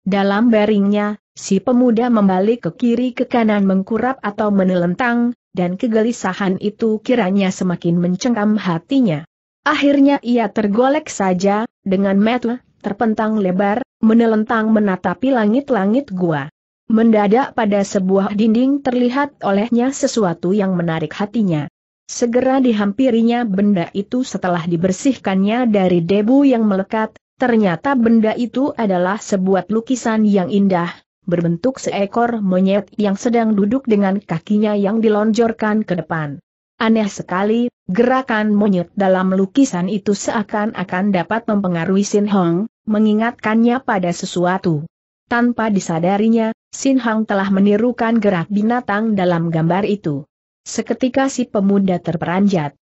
Dalam baringnya, si pemuda membalik ke kiri ke kanan mengkurap atau menelentang, dan kegelisahan itu kiranya semakin mencengkam hatinya. Akhirnya ia tergolek saja, dengan metel, terpentang lebar, menelentang menatapi langit-langit gua. Mendadak pada sebuah dinding terlihat olehnya sesuatu yang menarik hatinya. Segera dihampirinya benda itu setelah dibersihkannya dari debu yang melekat, ternyata benda itu adalah sebuah lukisan yang indah, berbentuk seekor monyet yang sedang duduk dengan kakinya yang dilonjorkan ke depan. Aneh sekali, gerakan monyet dalam lukisan itu seakan-akan dapat mempengaruhi Sin Hong, mengingatkannya pada sesuatu. Tanpa disadarinya, Sin Hong telah menirukan gerak binatang dalam gambar itu. Seketika si pemuda terperanjat.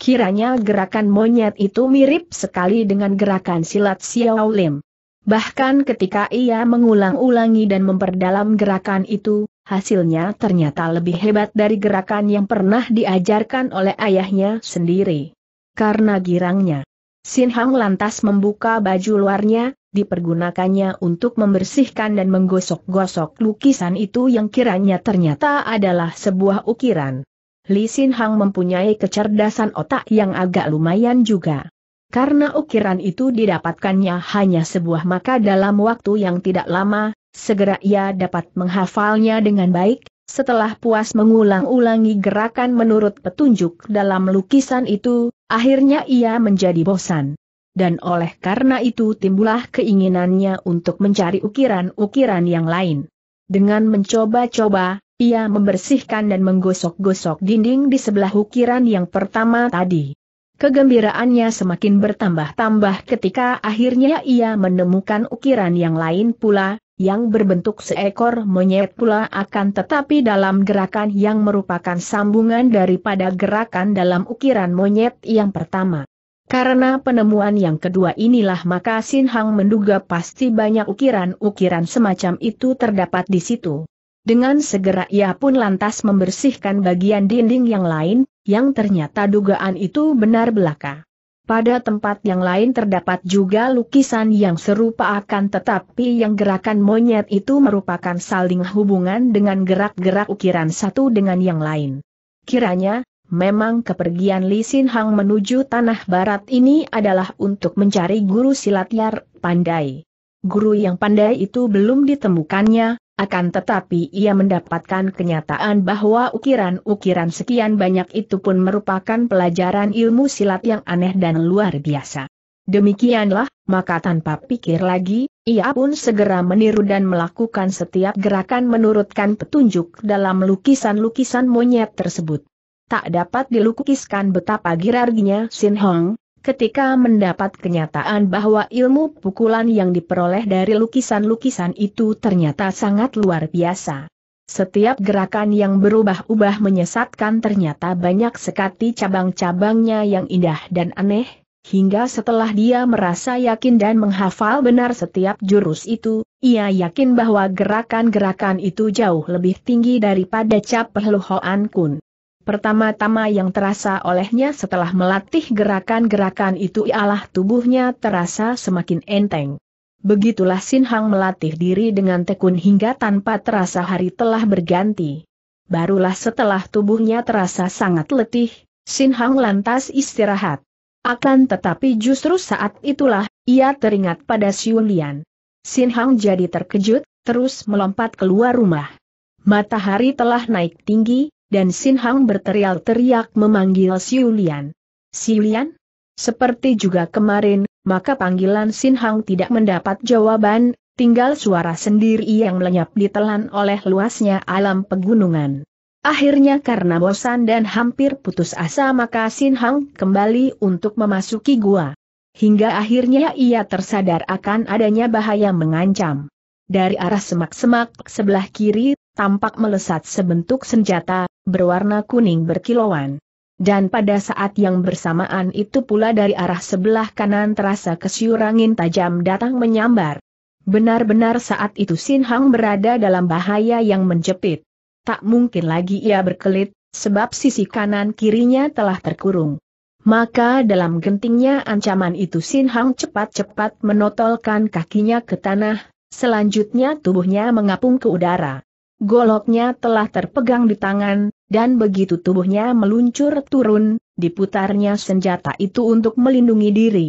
Kiranya gerakan monyet itu mirip sekali dengan gerakan silat Xiao Lim. Bahkan ketika ia mengulang-ulangi dan memperdalam gerakan itu, hasilnya ternyata lebih hebat dari gerakan yang pernah diajarkan oleh ayahnya sendiri. Karena girangnya, Sin Hang lantas membuka baju luarnya, dipergunakannya untuk membersihkan dan menggosok-gosok lukisan itu yang kiranya ternyata adalah sebuah ukiran. Li Sin Hang mempunyai kecerdasan otak yang agak lumayan juga. Karena ukiran itu didapatkannya hanya sebuah maka dalam waktu yang tidak lama, segera ia dapat menghafalnya dengan baik, setelah puas mengulang-ulangi gerakan menurut petunjuk dalam lukisan itu, akhirnya ia menjadi bosan dan oleh karena itu timbullah keinginannya untuk mencari ukiran-ukiran yang lain. Dengan mencoba-coba, ia membersihkan dan menggosok-gosok dinding di sebelah ukiran yang pertama tadi. Kegembiraannya semakin bertambah-tambah ketika akhirnya ia menemukan ukiran yang lain pula, yang berbentuk seekor monyet pula akan tetapi dalam gerakan yang merupakan sambungan daripada gerakan dalam ukiran monyet yang pertama. Karena penemuan yang kedua inilah maka Sin Hang menduga pasti banyak ukiran-ukiran semacam itu terdapat di situ. Dengan segera ia pun lantas membersihkan bagian dinding yang lain, yang ternyata dugaan itu benar belaka. Pada tempat yang lain terdapat juga lukisan yang serupa akan tetapi yang gerakan monyet itu merupakan saling hubungan dengan gerak-gerak ukiran satu dengan yang lain. Kiranya, Memang kepergian Li Sin Hang menuju tanah barat ini adalah untuk mencari guru silat liar Pandai. Guru yang pandai itu belum ditemukannya, akan tetapi ia mendapatkan kenyataan bahwa ukiran-ukiran sekian banyak itu pun merupakan pelajaran ilmu silat yang aneh dan luar biasa. Demikianlah, maka tanpa pikir lagi, ia pun segera meniru dan melakukan setiap gerakan menurutkan petunjuk dalam lukisan-lukisan monyet tersebut tak dapat dilukiskan betapa girarginya Sin Hong, ketika mendapat kenyataan bahwa ilmu pukulan yang diperoleh dari lukisan-lukisan itu ternyata sangat luar biasa. Setiap gerakan yang berubah-ubah menyesatkan ternyata banyak sekali cabang-cabangnya yang indah dan aneh, hingga setelah dia merasa yakin dan menghafal benar setiap jurus itu, ia yakin bahwa gerakan-gerakan itu jauh lebih tinggi daripada Cap Hoan Kun. Pertama-tama yang terasa olehnya setelah melatih gerakan-gerakan itu ialah tubuhnya terasa semakin enteng. Begitulah Sin Hang melatih diri dengan tekun hingga tanpa terasa hari telah berganti. Barulah setelah tubuhnya terasa sangat letih, Sin Hang lantas istirahat. Akan tetapi justru saat itulah, ia teringat pada Siun Lian. Sin Hang jadi terkejut, terus melompat keluar rumah. Matahari telah naik tinggi, dan Sin Hang berteriak-teriak memanggil Siu Lian. Siu Lian? Seperti juga kemarin, maka panggilan Sin Hang tidak mendapat jawaban, tinggal suara sendiri yang lenyap ditelan oleh luasnya alam pegunungan. Akhirnya karena bosan dan hampir putus asa maka Sin Hang kembali untuk memasuki gua. Hingga akhirnya ia tersadar akan adanya bahaya mengancam. Dari arah semak-semak sebelah kiri, tampak melesat sebentuk senjata, berwarna kuning berkilauan. Dan pada saat yang bersamaan itu pula dari arah sebelah kanan terasa kesyurangin tajam datang menyambar. Benar-benar saat itu Sin Hang berada dalam bahaya yang menjepit. Tak mungkin lagi ia berkelit, sebab sisi kanan kirinya telah terkurung. Maka dalam gentingnya ancaman itu Sin Hang cepat-cepat menotolkan kakinya ke tanah, selanjutnya tubuhnya mengapung ke udara. Goloknya telah terpegang di tangan, dan begitu tubuhnya meluncur turun, diputarnya senjata itu untuk melindungi diri.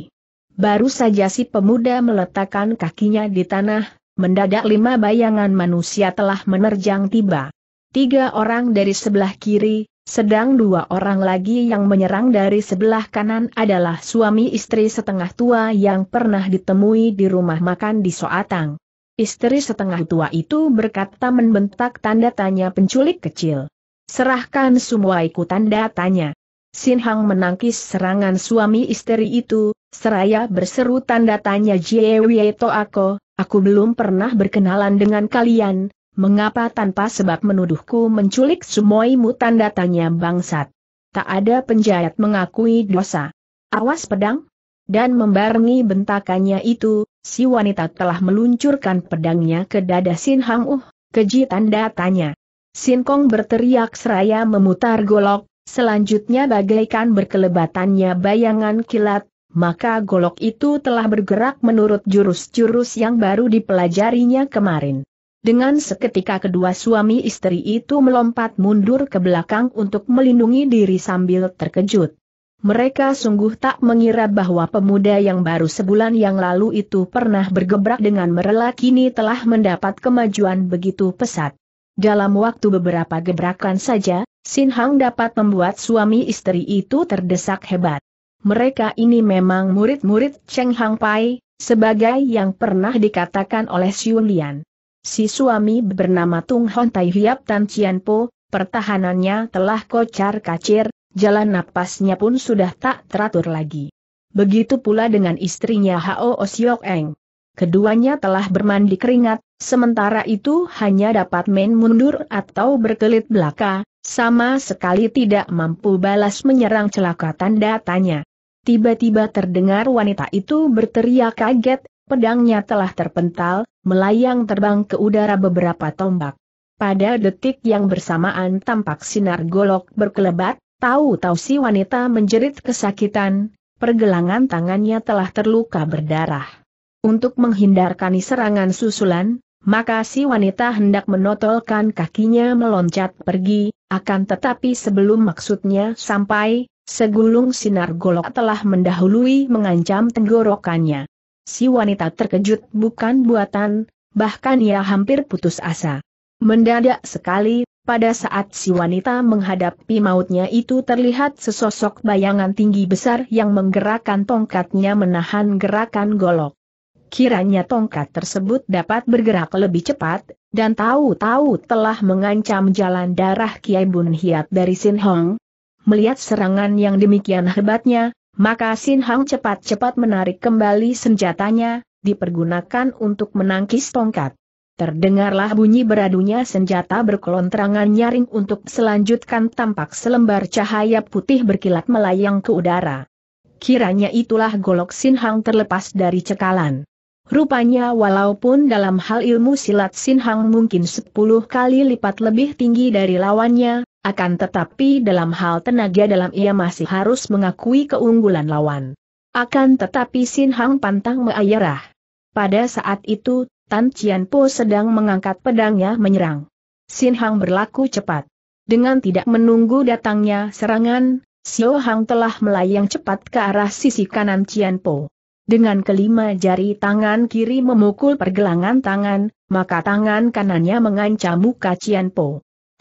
Baru saja si pemuda meletakkan kakinya di tanah, mendadak lima bayangan manusia telah menerjang tiba. Tiga orang dari sebelah kiri, sedang dua orang lagi yang menyerang dari sebelah kanan adalah suami istri setengah tua yang pernah ditemui di rumah makan di Soatang. Istri setengah tua itu berkata membentak tanda tanya penculik kecil. Serahkan semua ikutan datanya. Sin Hang menangkis serangan suami istri itu, seraya berseru tanda tanya Jie Wei To Ako, aku belum pernah berkenalan dengan kalian, mengapa tanpa sebab menuduhku menculik semuaimu tanda tanya bangsat. Tak ada penjahat mengakui dosa. Awas pedang. Dan membarengi bentakannya itu, si wanita telah meluncurkan pedangnya ke dada Sin Hang Uh, keji tanda tanya. Sin Kong berteriak seraya memutar golok, selanjutnya bagaikan berkelebatannya bayangan kilat, maka golok itu telah bergerak menurut jurus-jurus yang baru dipelajarinya kemarin. Dengan seketika kedua suami istri itu melompat mundur ke belakang untuk melindungi diri sambil terkejut. Mereka sungguh tak mengira bahwa pemuda yang baru sebulan yang lalu itu pernah bergebrak dengan merela kini telah mendapat kemajuan begitu pesat. Dalam waktu beberapa gebrakan saja, Sin Hang dapat membuat suami istri itu terdesak hebat. Mereka ini memang murid-murid Cheng Hang Pai, sebagai yang pernah dikatakan oleh Xiu Lian. Si suami bernama Tung Hon Tai Hiap Tan Cian Po, pertahanannya telah kocar kacir, jalan napasnya pun sudah tak teratur lagi. Begitu pula dengan istrinya Hao Siok Eng. Keduanya telah bermandi keringat, Sementara itu hanya dapat main mundur atau berkelit belaka, sama sekali tidak mampu balas menyerang celaka tanda tanya. Tiba-tiba terdengar wanita itu berteriak kaget, pedangnya telah terpental, melayang terbang ke udara beberapa tombak. Pada detik yang bersamaan tampak sinar golok berkelebat, tahu-tahu si wanita menjerit kesakitan, pergelangan tangannya telah terluka berdarah. Untuk menghindarkan serangan susulan, maka si wanita hendak menotolkan kakinya meloncat pergi, akan tetapi sebelum maksudnya sampai, segulung sinar golok telah mendahului mengancam tenggorokannya. Si wanita terkejut bukan buatan, bahkan ia hampir putus asa. Mendadak sekali, pada saat si wanita menghadapi mautnya itu terlihat sesosok bayangan tinggi besar yang menggerakkan tongkatnya menahan gerakan golok. Kiranya tongkat tersebut dapat bergerak lebih cepat, dan tahu-tahu telah mengancam jalan darah Kiai Bun Hiat dari Sin Hong. Melihat serangan yang demikian hebatnya, maka Sin Hong cepat-cepat menarik kembali senjatanya, dipergunakan untuk menangkis tongkat. Terdengarlah bunyi beradunya senjata berkelontrangan nyaring untuk selanjutkan tampak selembar cahaya putih berkilat melayang ke udara. Kiranya itulah golok Sin Hang terlepas dari cekalan. Rupanya walaupun dalam hal ilmu silat Sin Hang mungkin 10 kali lipat lebih tinggi dari lawannya, akan tetapi dalam hal tenaga dalam ia masih harus mengakui keunggulan lawan. Akan tetapi Sin Hang pantang meayerah. Pada saat itu, Tan Chian Po sedang mengangkat pedangnya menyerang. Sin Hang berlaku cepat. Dengan tidak menunggu datangnya serangan, Xiao Hang telah melayang cepat ke arah sisi kanan Chian Po. Dengan kelima jari tangan kiri memukul pergelangan tangan, maka tangan kanannya mengancam muka Cian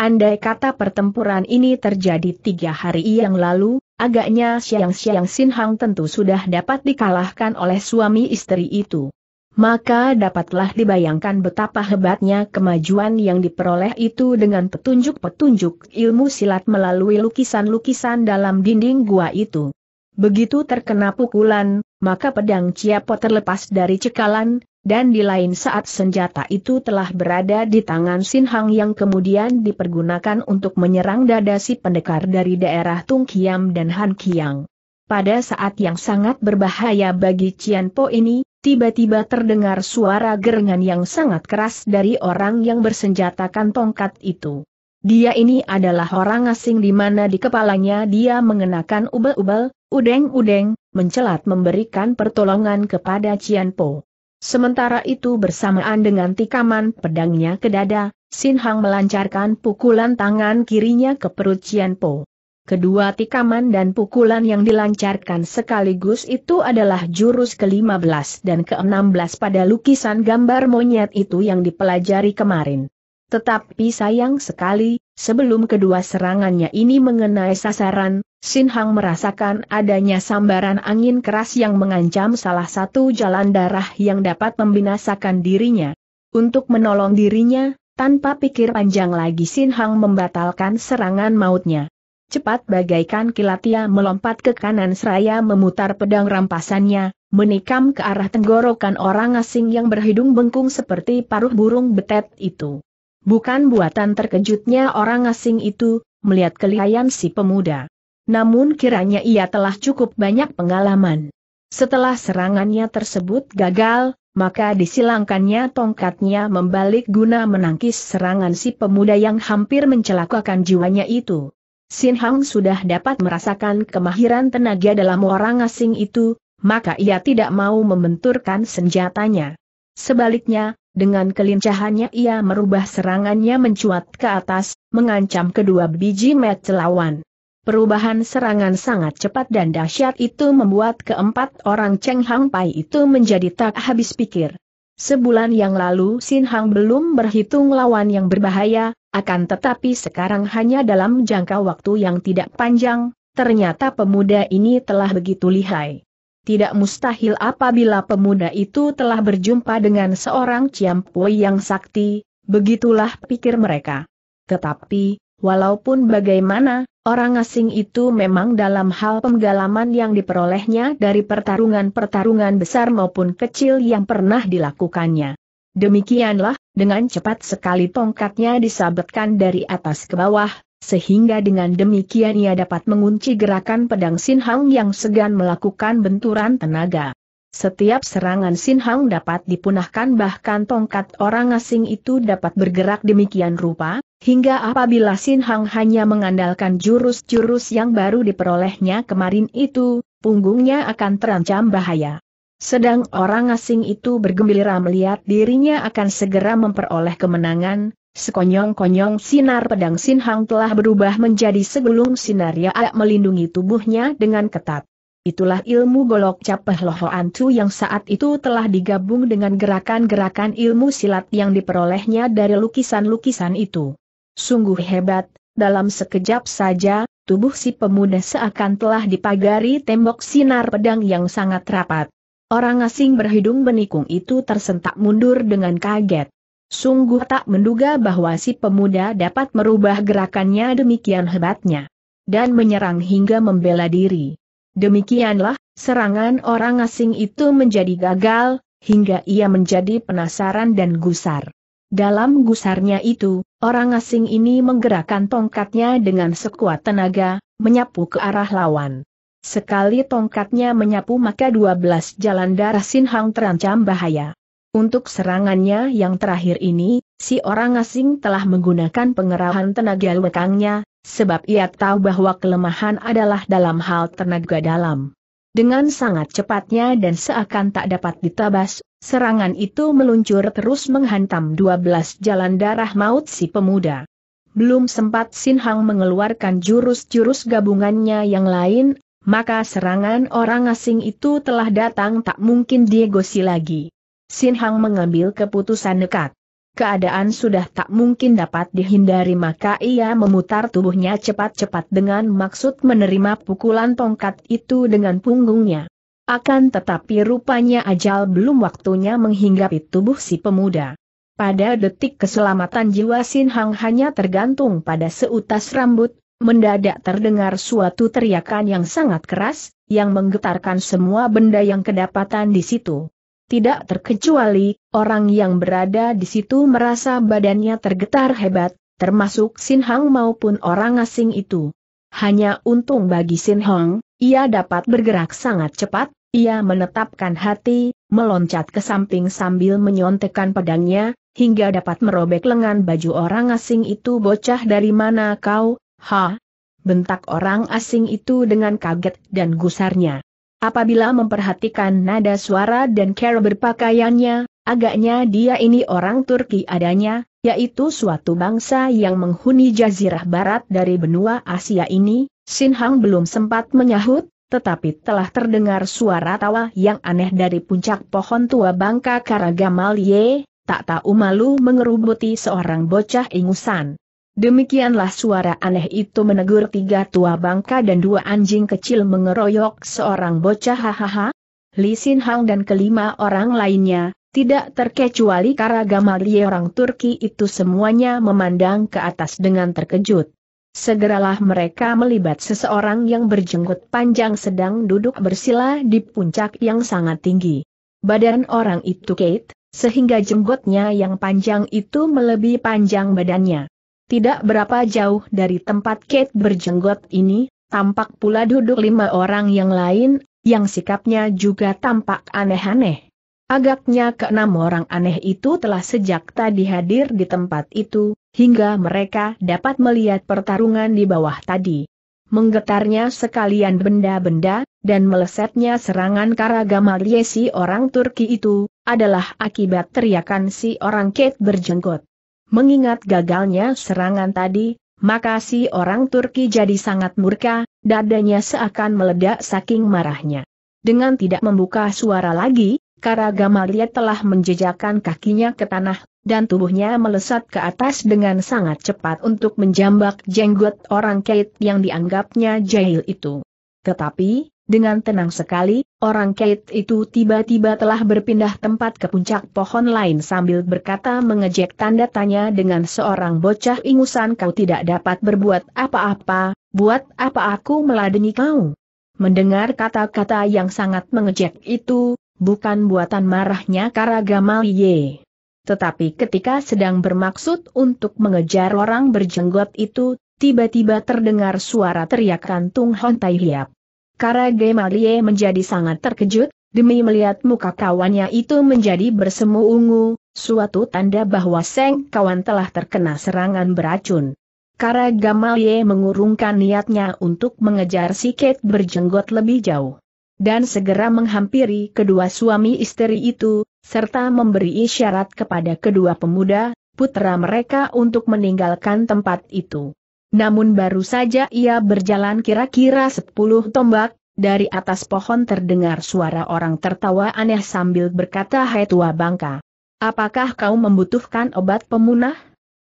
Andai kata pertempuran ini terjadi tiga hari yang lalu, agaknya Siang Siang Sinhang tentu sudah dapat dikalahkan oleh suami istri itu. Maka dapatlah dibayangkan betapa hebatnya kemajuan yang diperoleh itu dengan petunjuk-petunjuk ilmu silat melalui lukisan-lukisan dalam dinding gua itu. Begitu terkena pukulan, maka pedang Ciapo terlepas dari cekalan, dan di lain saat senjata itu telah berada di tangan Sin Hang yang kemudian dipergunakan untuk menyerang dada si pendekar dari daerah Tung Kiam dan Han Kiang. Pada saat yang sangat berbahaya bagi Cianpo ini, tiba-tiba terdengar suara gerengan yang sangat keras dari orang yang bersenjatakan tongkat itu. Dia ini adalah orang asing di mana di kepalanya dia mengenakan ubel-ubel, Udeng-udeng, mencelat memberikan pertolongan kepada Cian Po. Sementara itu bersamaan dengan tikaman pedangnya ke dada, Sin Hang melancarkan pukulan tangan kirinya ke perut Cian Po. Kedua tikaman dan pukulan yang dilancarkan sekaligus itu adalah jurus ke-15 dan ke-16 pada lukisan gambar monyet itu yang dipelajari kemarin. Tetapi sayang sekali, sebelum kedua serangannya ini mengenai sasaran, Sin Hang merasakan adanya sambaran angin keras yang mengancam salah satu jalan darah yang dapat membinasakan dirinya. Untuk menolong dirinya, tanpa pikir panjang lagi Sin Hang membatalkan serangan mautnya. Cepat bagaikan kilat ia melompat ke kanan seraya memutar pedang rampasannya, menikam ke arah tenggorokan orang asing yang berhidung bengkung seperti paruh burung betet itu. Bukan buatan terkejutnya orang asing itu, melihat kelihayan si pemuda namun kiranya ia telah cukup banyak pengalaman. Setelah serangannya tersebut gagal, maka disilangkannya tongkatnya membalik guna menangkis serangan si pemuda yang hampir mencelakakan jiwanya itu. Sin Hang sudah dapat merasakan kemahiran tenaga dalam orang asing itu, maka ia tidak mau membenturkan senjatanya. Sebaliknya, dengan kelincahannya ia merubah serangannya mencuat ke atas, mengancam kedua biji met lawan. Perubahan serangan sangat cepat dan dahsyat itu membuat keempat orang Cheng Hang Pai itu menjadi tak habis pikir. Sebulan yang lalu Sin Hang belum berhitung lawan yang berbahaya, akan tetapi sekarang hanya dalam jangka waktu yang tidak panjang, ternyata pemuda ini telah begitu lihai. Tidak mustahil apabila pemuda itu telah berjumpa dengan seorang Pui yang sakti, begitulah pikir mereka. Tetapi, Walaupun bagaimana, orang asing itu memang dalam hal penggalaman yang diperolehnya dari pertarungan-pertarungan besar maupun kecil yang pernah dilakukannya. Demikianlah, dengan cepat sekali tongkatnya disabetkan dari atas ke bawah, sehingga dengan demikian ia dapat mengunci gerakan pedang Sin Hang yang segan melakukan benturan tenaga. Setiap serangan Sin Hang dapat dipunahkan bahkan tongkat orang asing itu dapat bergerak demikian rupa, hingga apabila Sin Hang hanya mengandalkan jurus-jurus yang baru diperolehnya kemarin itu, punggungnya akan terancam bahaya. Sedang orang asing itu bergembira melihat dirinya akan segera memperoleh kemenangan, sekonyong-konyong sinar pedang Sin Hang telah berubah menjadi segulung sinar yang melindungi tubuhnya dengan ketat. Itulah ilmu golok capeh loho antu yang saat itu telah digabung dengan gerakan-gerakan ilmu silat yang diperolehnya dari lukisan-lukisan itu. Sungguh hebat, dalam sekejap saja, tubuh si pemuda seakan telah dipagari tembok sinar pedang yang sangat rapat. Orang asing berhidung menikung itu tersentak mundur dengan kaget. Sungguh tak menduga bahwa si pemuda dapat merubah gerakannya demikian hebatnya. Dan menyerang hingga membela diri. Demikianlah, serangan orang asing itu menjadi gagal, hingga ia menjadi penasaran dan gusar. Dalam gusarnya itu, orang asing ini menggerakkan tongkatnya dengan sekuat tenaga, menyapu ke arah lawan. Sekali tongkatnya menyapu maka 12 jalan darah Sinhang terancam bahaya. Untuk serangannya yang terakhir ini, si orang asing telah menggunakan pengerahan tenaga lekangnya, sebab ia tahu bahwa kelemahan adalah dalam hal tenaga dalam. Dengan sangat cepatnya dan seakan tak dapat ditabas, serangan itu meluncur terus menghantam 12 jalan darah maut si pemuda. Belum sempat Sin Hang mengeluarkan jurus-jurus gabungannya yang lain, maka serangan orang asing itu telah datang tak mungkin diegosi lagi. Sin Hang mengambil keputusan dekat keadaan sudah tak mungkin dapat dihindari maka ia memutar tubuhnya cepat-cepat dengan maksud menerima pukulan tongkat itu dengan punggungnya. Akan tetapi rupanya ajal belum waktunya menghinggapi tubuh si pemuda. Pada detik keselamatan jiwa Sin Hang hanya tergantung pada seutas rambut, mendadak terdengar suatu teriakan yang sangat keras, yang menggetarkan semua benda yang kedapatan di situ tidak terkecuali, orang yang berada di situ merasa badannya tergetar hebat, termasuk Sin Hang maupun orang asing itu. Hanya untung bagi Sin Hong, ia dapat bergerak sangat cepat, ia menetapkan hati, meloncat ke samping sambil menyontekkan pedangnya, hingga dapat merobek lengan baju orang asing itu bocah dari mana kau, ha? Bentak orang asing itu dengan kaget dan gusarnya. Apabila memperhatikan nada suara dan cara berpakaiannya, agaknya dia ini orang Turki adanya, yaitu suatu bangsa yang menghuni jazirah barat dari benua Asia ini, Sinhang belum sempat menyahut, tetapi telah terdengar suara tawa yang aneh dari puncak pohon tua bangka Karagamalye, tak tahu malu mengerubuti seorang bocah ingusan. Demikianlah suara aneh itu menegur tiga tua bangka dan dua anjing kecil mengeroyok seorang bocah hahaha. Li Sin Hang dan kelima orang lainnya, tidak terkecuali Kara Li orang Turki itu semuanya memandang ke atas dengan terkejut. Segeralah mereka melibat seseorang yang berjenggot panjang sedang duduk bersila di puncak yang sangat tinggi. Badan orang itu Kate, sehingga jenggotnya yang panjang itu melebihi panjang badannya. Tidak berapa jauh dari tempat Kate berjenggot ini, tampak pula duduk lima orang yang lain, yang sikapnya juga tampak aneh-aneh. Agaknya keenam orang aneh itu telah sejak tadi hadir di tempat itu, hingga mereka dapat melihat pertarungan di bawah tadi. Menggetarnya sekalian benda-benda, dan melesetnya serangan Karagamal Yesi orang Turki itu, adalah akibat teriakan si orang Kate berjenggot. Mengingat gagalnya serangan tadi, maka si orang Turki jadi sangat murka, dadanya seakan meledak saking marahnya. Dengan tidak membuka suara lagi, Kara Gamalia telah menjejakkan kakinya ke tanah, dan tubuhnya melesat ke atas dengan sangat cepat untuk menjambak jenggot orang Kait yang dianggapnya jahil itu. Tetapi, dengan tenang sekali, orang Kate itu tiba-tiba telah berpindah tempat ke puncak pohon lain sambil berkata mengejek tanda tanya dengan seorang bocah ingusan kau tidak dapat berbuat apa-apa, buat apa aku meladeni kau? Mendengar kata-kata yang sangat mengejek itu, bukan buatan marahnya Karagamal Ye. Tetapi ketika sedang bermaksud untuk mengejar orang berjenggot itu, tiba-tiba terdengar suara teriakan Tung Hon Tai Hiap. Kara Malie menjadi sangat terkejut, demi melihat muka kawannya itu menjadi bersemu ungu, suatu tanda bahwa Seng kawan telah terkena serangan beracun. Kara Malie mengurungkan niatnya untuk mengejar si Kate berjenggot lebih jauh. Dan segera menghampiri kedua suami istri itu, serta memberi isyarat kepada kedua pemuda, putra mereka untuk meninggalkan tempat itu. Namun baru saja ia berjalan kira-kira sepuluh tombak, dari atas pohon terdengar suara orang tertawa aneh sambil berkata hai tua bangka. Apakah kau membutuhkan obat pemunah?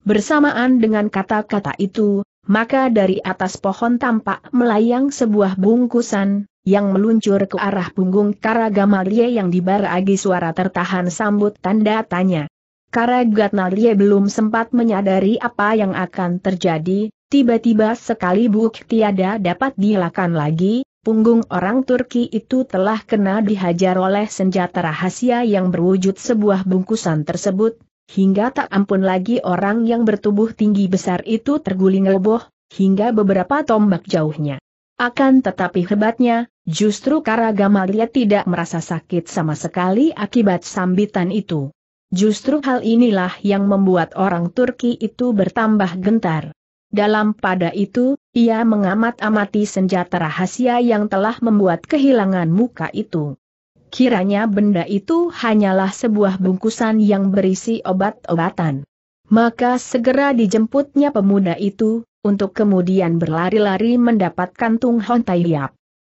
Bersamaan dengan kata-kata itu, maka dari atas pohon tampak melayang sebuah bungkusan, yang meluncur ke arah punggung Karagamalie yang dibaragi suara tertahan sambut tanda tanya. Karagatnalie belum sempat menyadari apa yang akan terjadi, Tiba-tiba sekali buk tiada dapat dilakan lagi, punggung orang Turki itu telah kena dihajar oleh senjata rahasia yang berwujud sebuah bungkusan tersebut, hingga tak ampun lagi orang yang bertubuh tinggi besar itu terguling roboh, hingga beberapa tombak jauhnya. Akan tetapi hebatnya, justru Karagamalia tidak merasa sakit sama sekali akibat sambitan itu. Justru hal inilah yang membuat orang Turki itu bertambah gentar. Dalam pada itu, ia mengamat-amati senjata rahasia yang telah membuat kehilangan muka itu. Kiranya benda itu hanyalah sebuah bungkusan yang berisi obat-obatan. Maka segera dijemputnya pemuda itu, untuk kemudian berlari-lari mendapatkan Tung Hon Tai Di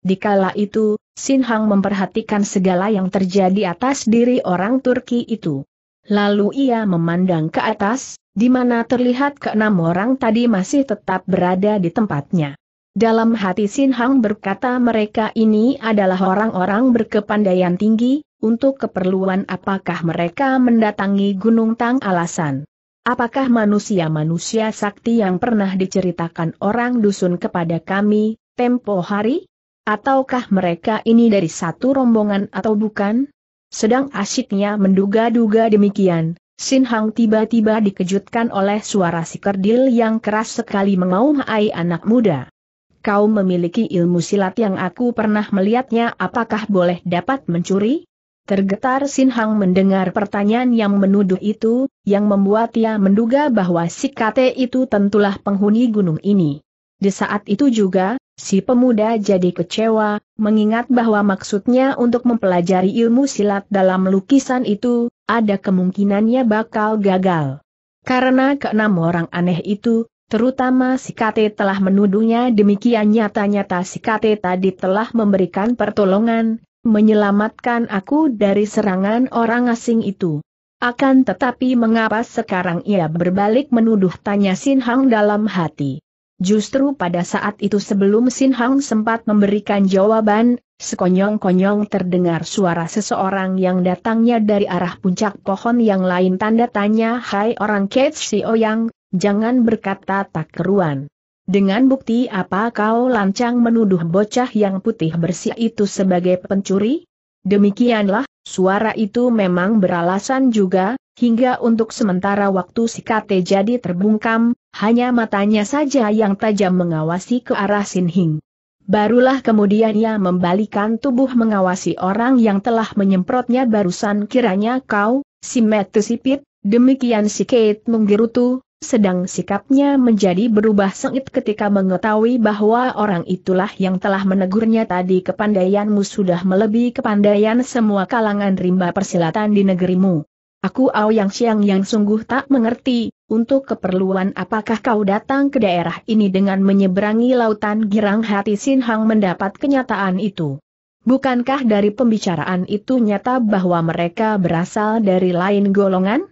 Dikala itu, Sin Hang memperhatikan segala yang terjadi atas diri orang Turki itu. Lalu ia memandang ke atas, di mana terlihat keenam orang tadi masih tetap berada di tempatnya. Dalam hati Sin Hang berkata mereka ini adalah orang-orang berkepandaian tinggi, untuk keperluan apakah mereka mendatangi Gunung Tang alasan. Apakah manusia-manusia sakti yang pernah diceritakan orang dusun kepada kami, tempo hari? Ataukah mereka ini dari satu rombongan atau bukan? Sedang asyiknya menduga-duga demikian, Sin Hang tiba-tiba dikejutkan oleh suara si kerdil yang keras sekali mengaum mengaumai anak muda. Kau memiliki ilmu silat yang aku pernah melihatnya apakah boleh dapat mencuri? Tergetar Sin Hang mendengar pertanyaan yang menuduh itu, yang membuat ia menduga bahwa si kate itu tentulah penghuni gunung ini. Di saat itu juga, Si pemuda jadi kecewa, mengingat bahwa maksudnya untuk mempelajari ilmu silat dalam lukisan itu, ada kemungkinannya bakal gagal. Karena keenam orang aneh itu, terutama si Kate telah menuduhnya demikian nyata-nyata si Kate tadi telah memberikan pertolongan, menyelamatkan aku dari serangan orang asing itu. Akan tetapi mengapa sekarang ia berbalik menuduh tanya Sin Hang dalam hati. Justru pada saat itu sebelum Sin Hang sempat memberikan jawaban, sekonyong-konyong terdengar suara seseorang yang datangnya dari arah puncak pohon yang lain tanda tanya Hai orang Kate Si Yang, jangan berkata tak keruan. Dengan bukti apa kau lancang menuduh bocah yang putih bersih itu sebagai pencuri? Demikianlah, suara itu memang beralasan juga, hingga untuk sementara waktu si Kate jadi terbungkam, hanya matanya saja yang tajam mengawasi ke arah Sin Hing. Barulah kemudian ia membalikan tubuh mengawasi orang yang telah menyemprotnya barusan kiranya kau, si Metu Sipit, demikian si Kate menggerutu, sedang sikapnya menjadi berubah sengit ketika mengetahui bahwa orang itulah yang telah menegurnya tadi kepandaianmu sudah melebihi kepandaian semua kalangan rimba persilatan di negerimu. Aku ao Yang Siang yang sungguh tak mengerti, untuk keperluan apakah kau datang ke daerah ini dengan menyeberangi lautan girang hati Sin Hang mendapat kenyataan itu. Bukankah dari pembicaraan itu nyata bahwa mereka berasal dari lain golongan?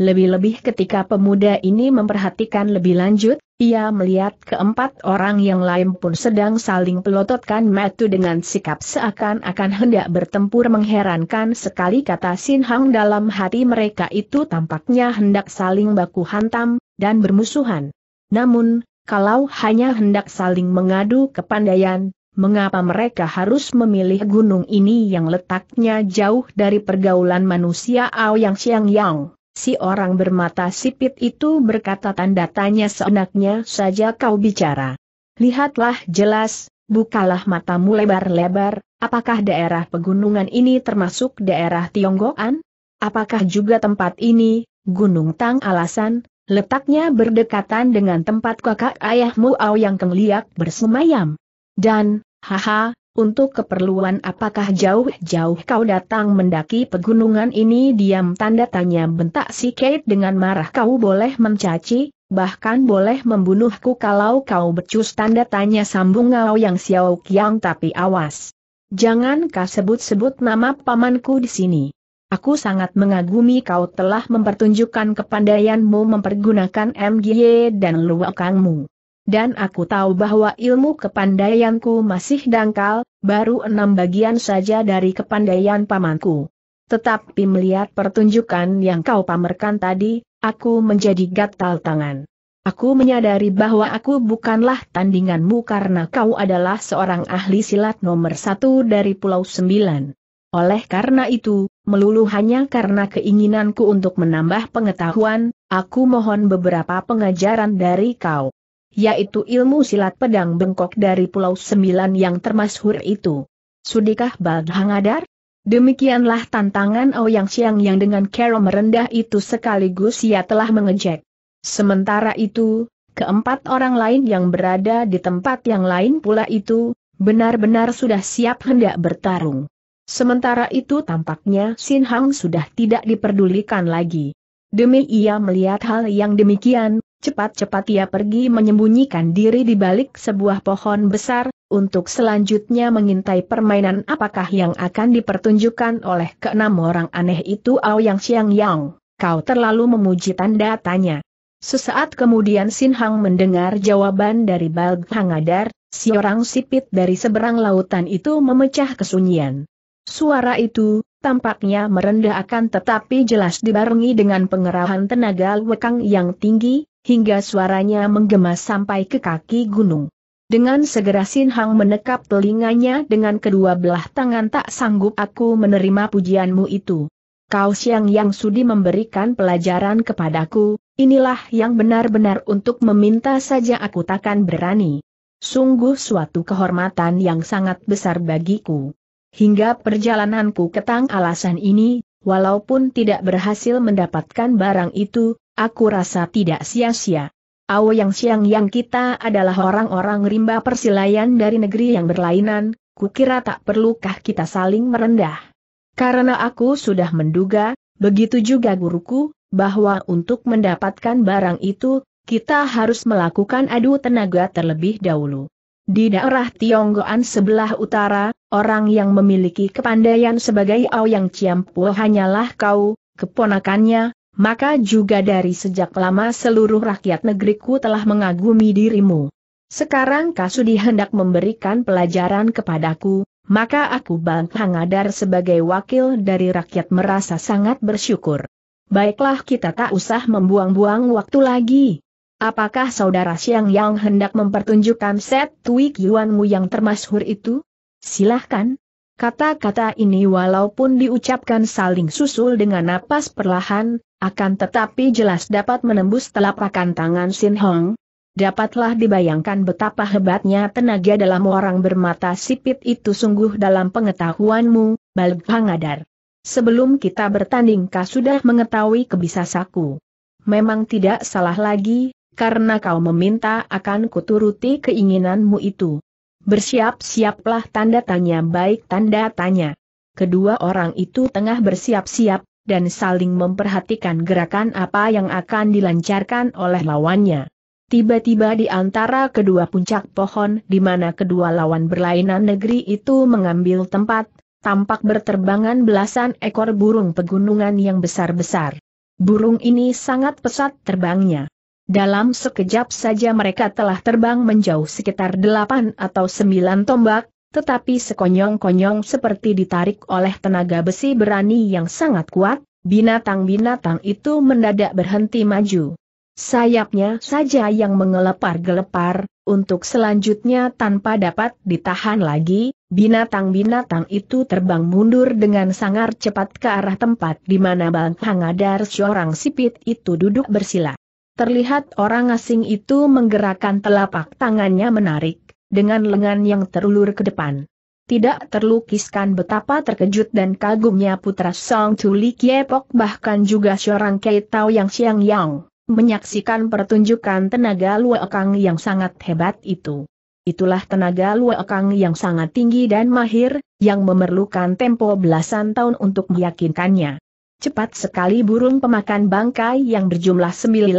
Lebih-lebih ketika pemuda ini memperhatikan lebih lanjut, ia melihat keempat orang yang lain pun sedang saling pelototkan metu dengan sikap seakan-akan hendak bertempur mengherankan sekali kata Sin Hang dalam hati mereka itu tampaknya hendak saling baku hantam, dan bermusuhan. Namun, kalau hanya hendak saling mengadu kepandaian, mengapa mereka harus memilih gunung ini yang letaknya jauh dari pergaulan manusia Ao Yang Xiang Yang? Si orang bermata sipit itu berkata tanda tanya seenaknya saja kau bicara. Lihatlah jelas, bukalah matamu lebar-lebar, apakah daerah pegunungan ini termasuk daerah Tionggoan? Apakah juga tempat ini, Gunung Tang Alasan, letaknya berdekatan dengan tempat kakak ayahmu Ao Yang Kengliak bersemayam? Dan, haha, untuk keperluan apakah jauh-jauh kau datang mendaki pegunungan ini diam tanda tanya bentak si Kate dengan marah kau boleh mencaci, bahkan boleh membunuhku kalau kau becus tanda tanya sambung ngau yang Xiao Kiang, tapi awas. Jangan kau sebut-sebut nama pamanku di sini. Aku sangat mengagumi kau telah mempertunjukkan kepandaianmu mempergunakan MGY dan luakangmu dan aku tahu bahwa ilmu kepandaianku masih dangkal, baru enam bagian saja dari kepandaian pamanku. Tetapi melihat pertunjukan yang kau pamerkan tadi, aku menjadi gatal tangan. Aku menyadari bahwa aku bukanlah tandinganmu karena kau adalah seorang ahli silat nomor satu dari Pulau Sembilan. Oleh karena itu, melulu hanya karena keinginanku untuk menambah pengetahuan, aku mohon beberapa pengajaran dari kau yaitu ilmu silat pedang bengkok dari Pulau Sembilan yang termasyhur itu. Sudikah bald hangadar? Demikianlah tantangan Ouyang Siang yang dengan cara merendah itu sekaligus ia telah mengejek. Sementara itu, keempat orang lain yang berada di tempat yang lain pula itu, benar-benar sudah siap hendak bertarung. Sementara itu tampaknya Sin Hang sudah tidak diperdulikan lagi. Demi ia melihat hal yang demikian, Cepat-cepat ia pergi menyembunyikan diri di balik sebuah pohon besar, untuk selanjutnya mengintai permainan apakah yang akan dipertunjukkan oleh keenam orang aneh itu Aoyang Xiang Yang. Kau terlalu memuji tanda tanya. Sesaat kemudian Sin Hang mendengar jawaban dari Balg Hangadar, si orang sipit dari seberang lautan itu memecah kesunyian. Suara itu, tampaknya merendah akan tetapi jelas dibarengi dengan pengerahan tenaga wekang yang tinggi, hingga suaranya menggema sampai ke kaki gunung. Dengan segera Sin Hang menekap telinganya dengan kedua belah tangan tak sanggup aku menerima pujianmu itu. Kau siang yang sudi memberikan pelajaran kepadaku, inilah yang benar-benar untuk meminta saja aku takkan berani. Sungguh suatu kehormatan yang sangat besar bagiku. Hingga perjalananku ketang alasan ini, walaupun tidak berhasil mendapatkan barang itu, aku rasa tidak sia-sia. Ao yang siang yang kita adalah orang-orang rimba persilayan dari negeri yang berlainan, kukira tak perlukah kita saling merendah. Karena aku sudah menduga, begitu juga guruku, bahwa untuk mendapatkan barang itu, kita harus melakukan adu tenaga terlebih dahulu. Di daerah Tionggoan sebelah utara, orang yang memiliki kepandaian sebagai Ao Yang Ciampu hanyalah kau, keponakannya, maka juga dari sejak lama seluruh rakyat negeriku telah mengagumi dirimu. Sekarang Kasudi hendak memberikan pelajaran kepadaku, maka aku Bang Hangadar sebagai wakil dari rakyat merasa sangat bersyukur. Baiklah kita tak usah membuang-buang waktu lagi. Apakah saudara Siang yang hendak mempertunjukkan set Tui Yuanmu yang termasyhur itu? Silahkan, Kata-kata ini walaupun diucapkan saling susul dengan napas perlahan, akan tetapi jelas dapat menembus telapakan tangan Sin Hong. Dapatlah dibayangkan betapa hebatnya tenaga dalam orang bermata sipit itu sungguh dalam pengetahuanmu, Balg Pangadar. Sebelum kita bertanding kau sudah mengetahui kebisasaku. Memang tidak salah lagi, karena kau meminta akan kuturuti keinginanmu itu. Bersiap-siaplah tanda tanya baik tanda tanya. Kedua orang itu tengah bersiap-siap, dan saling memperhatikan gerakan apa yang akan dilancarkan oleh lawannya. Tiba-tiba di antara kedua puncak pohon di mana kedua lawan berlainan negeri itu mengambil tempat, tampak berterbangan belasan ekor burung pegunungan yang besar-besar. Burung ini sangat pesat terbangnya. Dalam sekejap saja mereka telah terbang menjauh sekitar delapan atau sembilan tombak, tetapi sekonyong-konyong seperti ditarik oleh tenaga besi berani yang sangat kuat, binatang-binatang itu mendadak berhenti maju. Sayapnya saja yang mengelepar-gelepar, untuk selanjutnya tanpa dapat ditahan lagi, binatang-binatang itu terbang mundur dengan sangar cepat ke arah tempat di mana Bang Hangadar seorang sipit itu duduk bersila. Terlihat orang asing itu menggerakkan telapak tangannya menarik, dengan lengan yang terulur ke depan. Tidak terlukiskan betapa terkejut dan kagumnya putra Song Tuli Kiepok bahkan juga seorang Kei yang Siang Yang, menyaksikan pertunjukan tenaga luo kang yang sangat hebat itu. Itulah tenaga luo kang yang sangat tinggi dan mahir, yang memerlukan tempo belasan tahun untuk meyakinkannya. Cepat sekali burung pemakan bangkai yang berjumlah 19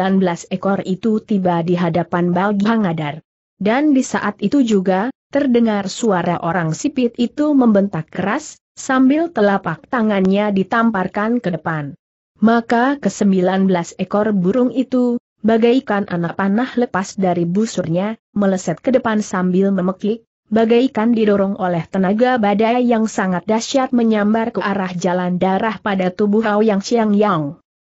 ekor itu tiba di hadapan Balghangadar. Dan di saat itu juga, terdengar suara orang sipit itu membentak keras, sambil telapak tangannya ditamparkan ke depan. Maka ke-19 ekor burung itu, bagaikan anak panah lepas dari busurnya, meleset ke depan sambil memekik, bagaikan didorong oleh tenaga badai yang sangat dahsyat menyambar ke arah jalan darah pada tubuh Hao Yang Xiang Yang.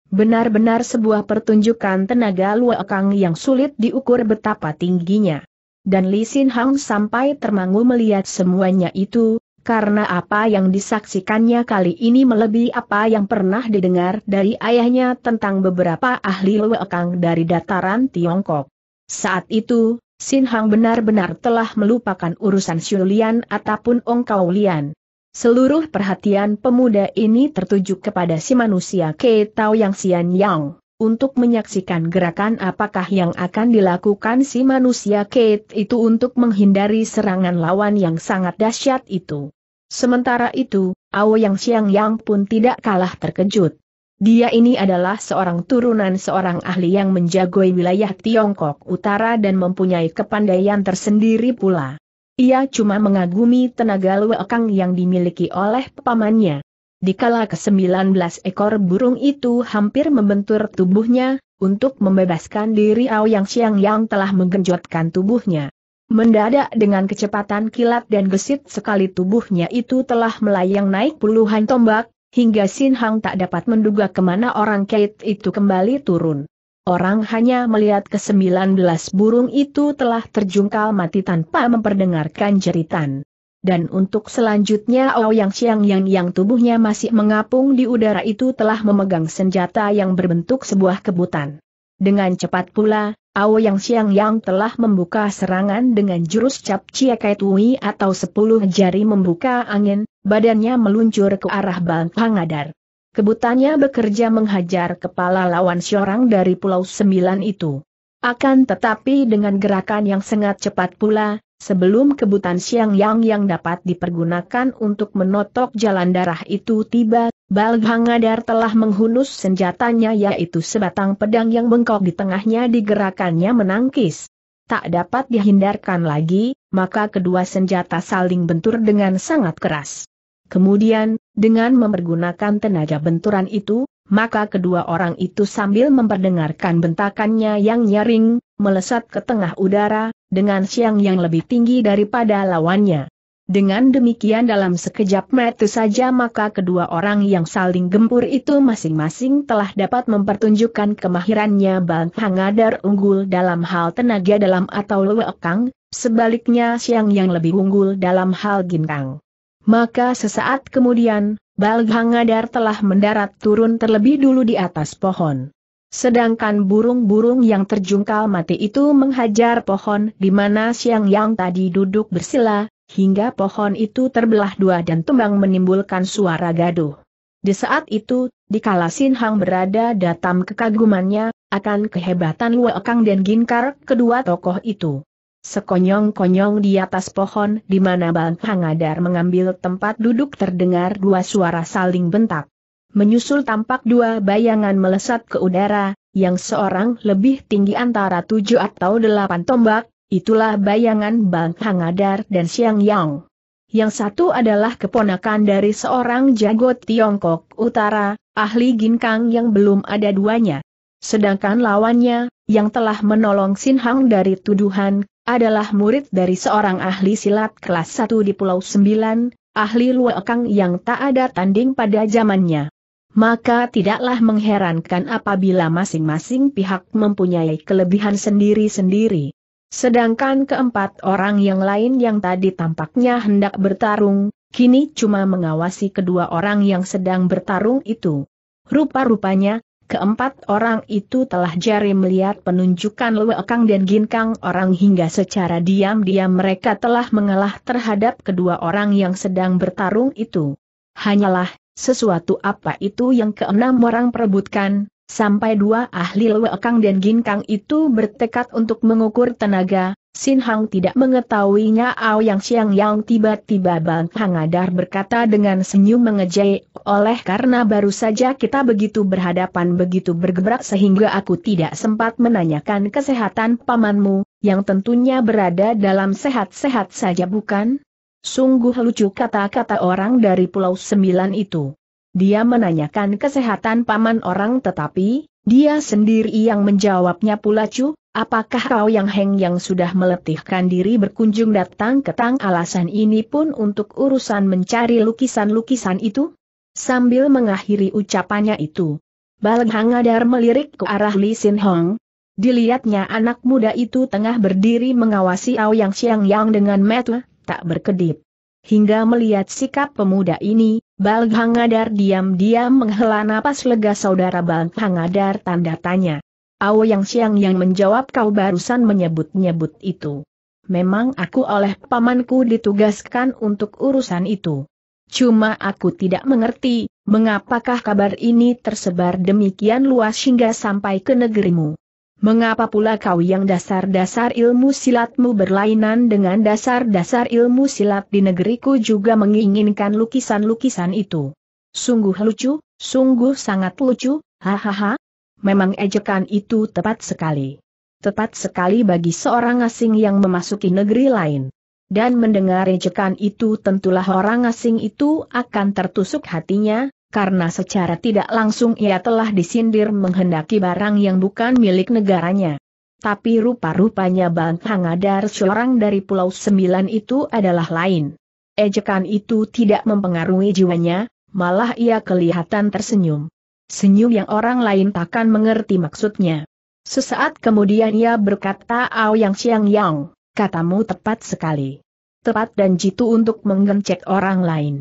Benar-benar sebuah pertunjukan tenaga kang yang sulit diukur betapa tingginya. Dan Li Sin Hang sampai termangu melihat semuanya itu, karena apa yang disaksikannya kali ini melebihi apa yang pernah didengar dari ayahnya tentang beberapa ahli luo kang dari dataran Tiongkok. Saat itu, Sin Hang benar-benar telah melupakan urusan Shulian ataupun Ong Kau Lian. Seluruh perhatian pemuda ini tertuju kepada si manusia Ke Tao Yang Sian Yang, untuk menyaksikan gerakan apakah yang akan dilakukan si manusia Kate itu untuk menghindari serangan lawan yang sangat dahsyat itu. Sementara itu, Ao Yang Xiang Yang pun tidak kalah terkejut. Dia ini adalah seorang turunan seorang ahli yang menjagoi wilayah Tiongkok Utara dan mempunyai kepandaian tersendiri pula. Ia cuma mengagumi tenaga luekang yang dimiliki oleh pamannya. Dikala ke-19 ekor burung itu hampir membentur tubuhnya, untuk membebaskan diri Yang Xiang yang telah menggenjotkan tubuhnya. Mendadak dengan kecepatan kilat dan gesit sekali tubuhnya itu telah melayang naik puluhan tombak, hingga Sin Hang tak dapat menduga kemana orang kait itu kembali turun. Orang hanya melihat ke-19 burung itu telah terjungkal mati tanpa memperdengarkan jeritan. Dan untuk selanjutnya Ouyang Xiang yang yang tubuhnya masih mengapung di udara itu telah memegang senjata yang berbentuk sebuah kebutan. Dengan cepat pula, Ouyang Xiang yang telah membuka serangan dengan jurus cap Chia Kai Tui atau sepuluh jari membuka angin, badannya meluncur ke arah Bang Pangadar. Kebutannya bekerja menghajar kepala lawan seorang dari Pulau Sembilan itu. Akan tetapi dengan gerakan yang sangat cepat pula, sebelum kebutan siang yang yang dapat dipergunakan untuk menotok jalan darah itu tiba, Balghangadar telah menghunus senjatanya yaitu sebatang pedang yang bengkok di tengahnya digerakannya menangkis. Tak dapat dihindarkan lagi, maka kedua senjata saling bentur dengan sangat keras. Kemudian, dengan mempergunakan tenaga benturan itu, maka kedua orang itu sambil memperdengarkan bentakannya yang nyaring, melesat ke tengah udara, dengan siang yang lebih tinggi daripada lawannya. Dengan demikian dalam sekejap mata saja maka kedua orang yang saling gempur itu masing-masing telah dapat mempertunjukkan kemahirannya Bang Hangadar unggul dalam hal tenaga dalam atau lewekang, sebaliknya siang yang lebih unggul dalam hal ginkang. Maka sesaat kemudian, Balghangadar telah mendarat turun terlebih dulu di atas pohon. Sedangkan burung-burung yang terjungkal mati itu menghajar pohon di mana siang yang tadi duduk bersila, hingga pohon itu terbelah dua dan tembang menimbulkan suara gaduh. Di saat itu, di kala Hang berada datam kekagumannya, akan kehebatan Luo Kang dan Ginkar kedua tokoh itu. Sekonyong-konyong di atas pohon di mana Bang Hangadar mengambil tempat duduk terdengar dua suara saling bentak. Menyusul tampak dua bayangan melesat ke udara, yang seorang lebih tinggi antara tujuh atau delapan tombak, itulah bayangan Bang Hangadar dan Siang Yang. Yang satu adalah keponakan dari seorang jago Tiongkok Utara, ahli ginkang yang belum ada duanya. Sedangkan lawannya, yang telah menolong Sin Hang dari tuduhan adalah murid dari seorang ahli silat kelas 1 di Pulau Sembilan, ahli Luekang yang tak ada tanding pada zamannya. Maka tidaklah mengherankan apabila masing-masing pihak mempunyai kelebihan sendiri-sendiri. Sedangkan keempat orang yang lain yang tadi tampaknya hendak bertarung, kini cuma mengawasi kedua orang yang sedang bertarung itu. Rupa-rupanya, Keempat orang itu telah jari melihat penunjukan Lue dan Ginkang orang hingga secara diam-diam mereka telah mengalah terhadap kedua orang yang sedang bertarung itu. Hanyalah, sesuatu apa itu yang keenam orang perebutkan, Sampai dua ahli Lewekang dan Ginkang itu bertekad untuk mengukur tenaga, Sin Hang tidak mengetahuinya Ao Yang Siang Yang tiba-tiba Bang Hangadar berkata dengan senyum mengejek, oleh karena baru saja kita begitu berhadapan begitu bergebrak sehingga aku tidak sempat menanyakan kesehatan pamanmu, yang tentunya berada dalam sehat-sehat saja bukan? Sungguh lucu kata-kata orang dari Pulau Sembilan itu. Dia menanyakan kesehatan paman orang tetapi, dia sendiri yang menjawabnya pula cu, apakah kau yang heng yang sudah meletihkan diri berkunjung datang ke tang alasan ini pun untuk urusan mencari lukisan-lukisan itu? Sambil mengakhiri ucapannya itu, Bal Hangadar melirik ke arah Li Sin Hong, Dilihatnya anak muda itu tengah berdiri mengawasi Ao Yang Xiang Yang dengan metu, tak berkedip. Hingga melihat sikap pemuda ini, Balg Hangadar diam-diam menghela napas lega saudara Balg Hangadar tanda tanya. Ao Yang Siang yang menjawab kau barusan menyebut-nyebut itu. Memang aku oleh pamanku ditugaskan untuk urusan itu. Cuma aku tidak mengerti, mengapakah kabar ini tersebar demikian luas hingga sampai ke negerimu. Mengapa pula kau yang dasar-dasar ilmu silatmu berlainan dengan dasar-dasar ilmu silat di negeriku juga menginginkan lukisan-lukisan itu? Sungguh lucu, sungguh sangat lucu, hahaha. Memang ejekan itu tepat sekali. Tepat sekali bagi seorang asing yang memasuki negeri lain. Dan mendengar ejekan itu tentulah orang asing itu akan tertusuk hatinya, karena secara tidak langsung ia telah disindir menghendaki barang yang bukan milik negaranya. Tapi rupa-rupanya Bang Hangadar seorang dari Pulau Sembilan itu adalah lain. Ejekan itu tidak mempengaruhi jiwanya, malah ia kelihatan tersenyum. Senyum yang orang lain takkan mengerti maksudnya. Sesaat kemudian ia berkata Ao Yang Siang Yang, katamu tepat sekali. Tepat dan jitu untuk menggencet orang lain.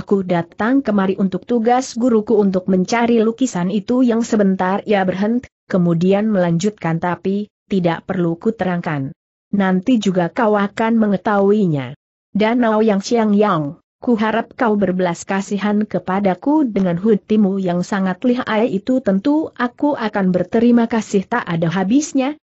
Aku datang kemari untuk tugas guruku untuk mencari lukisan itu yang sebentar ia berhenti, kemudian melanjutkan tapi, tidak perlu kuterangkan. Nanti juga kau akan mengetahuinya. Danau yang siang yang, ku harap kau berbelas kasihan kepadaku dengan hutimu yang sangat lihai itu tentu aku akan berterima kasih tak ada habisnya,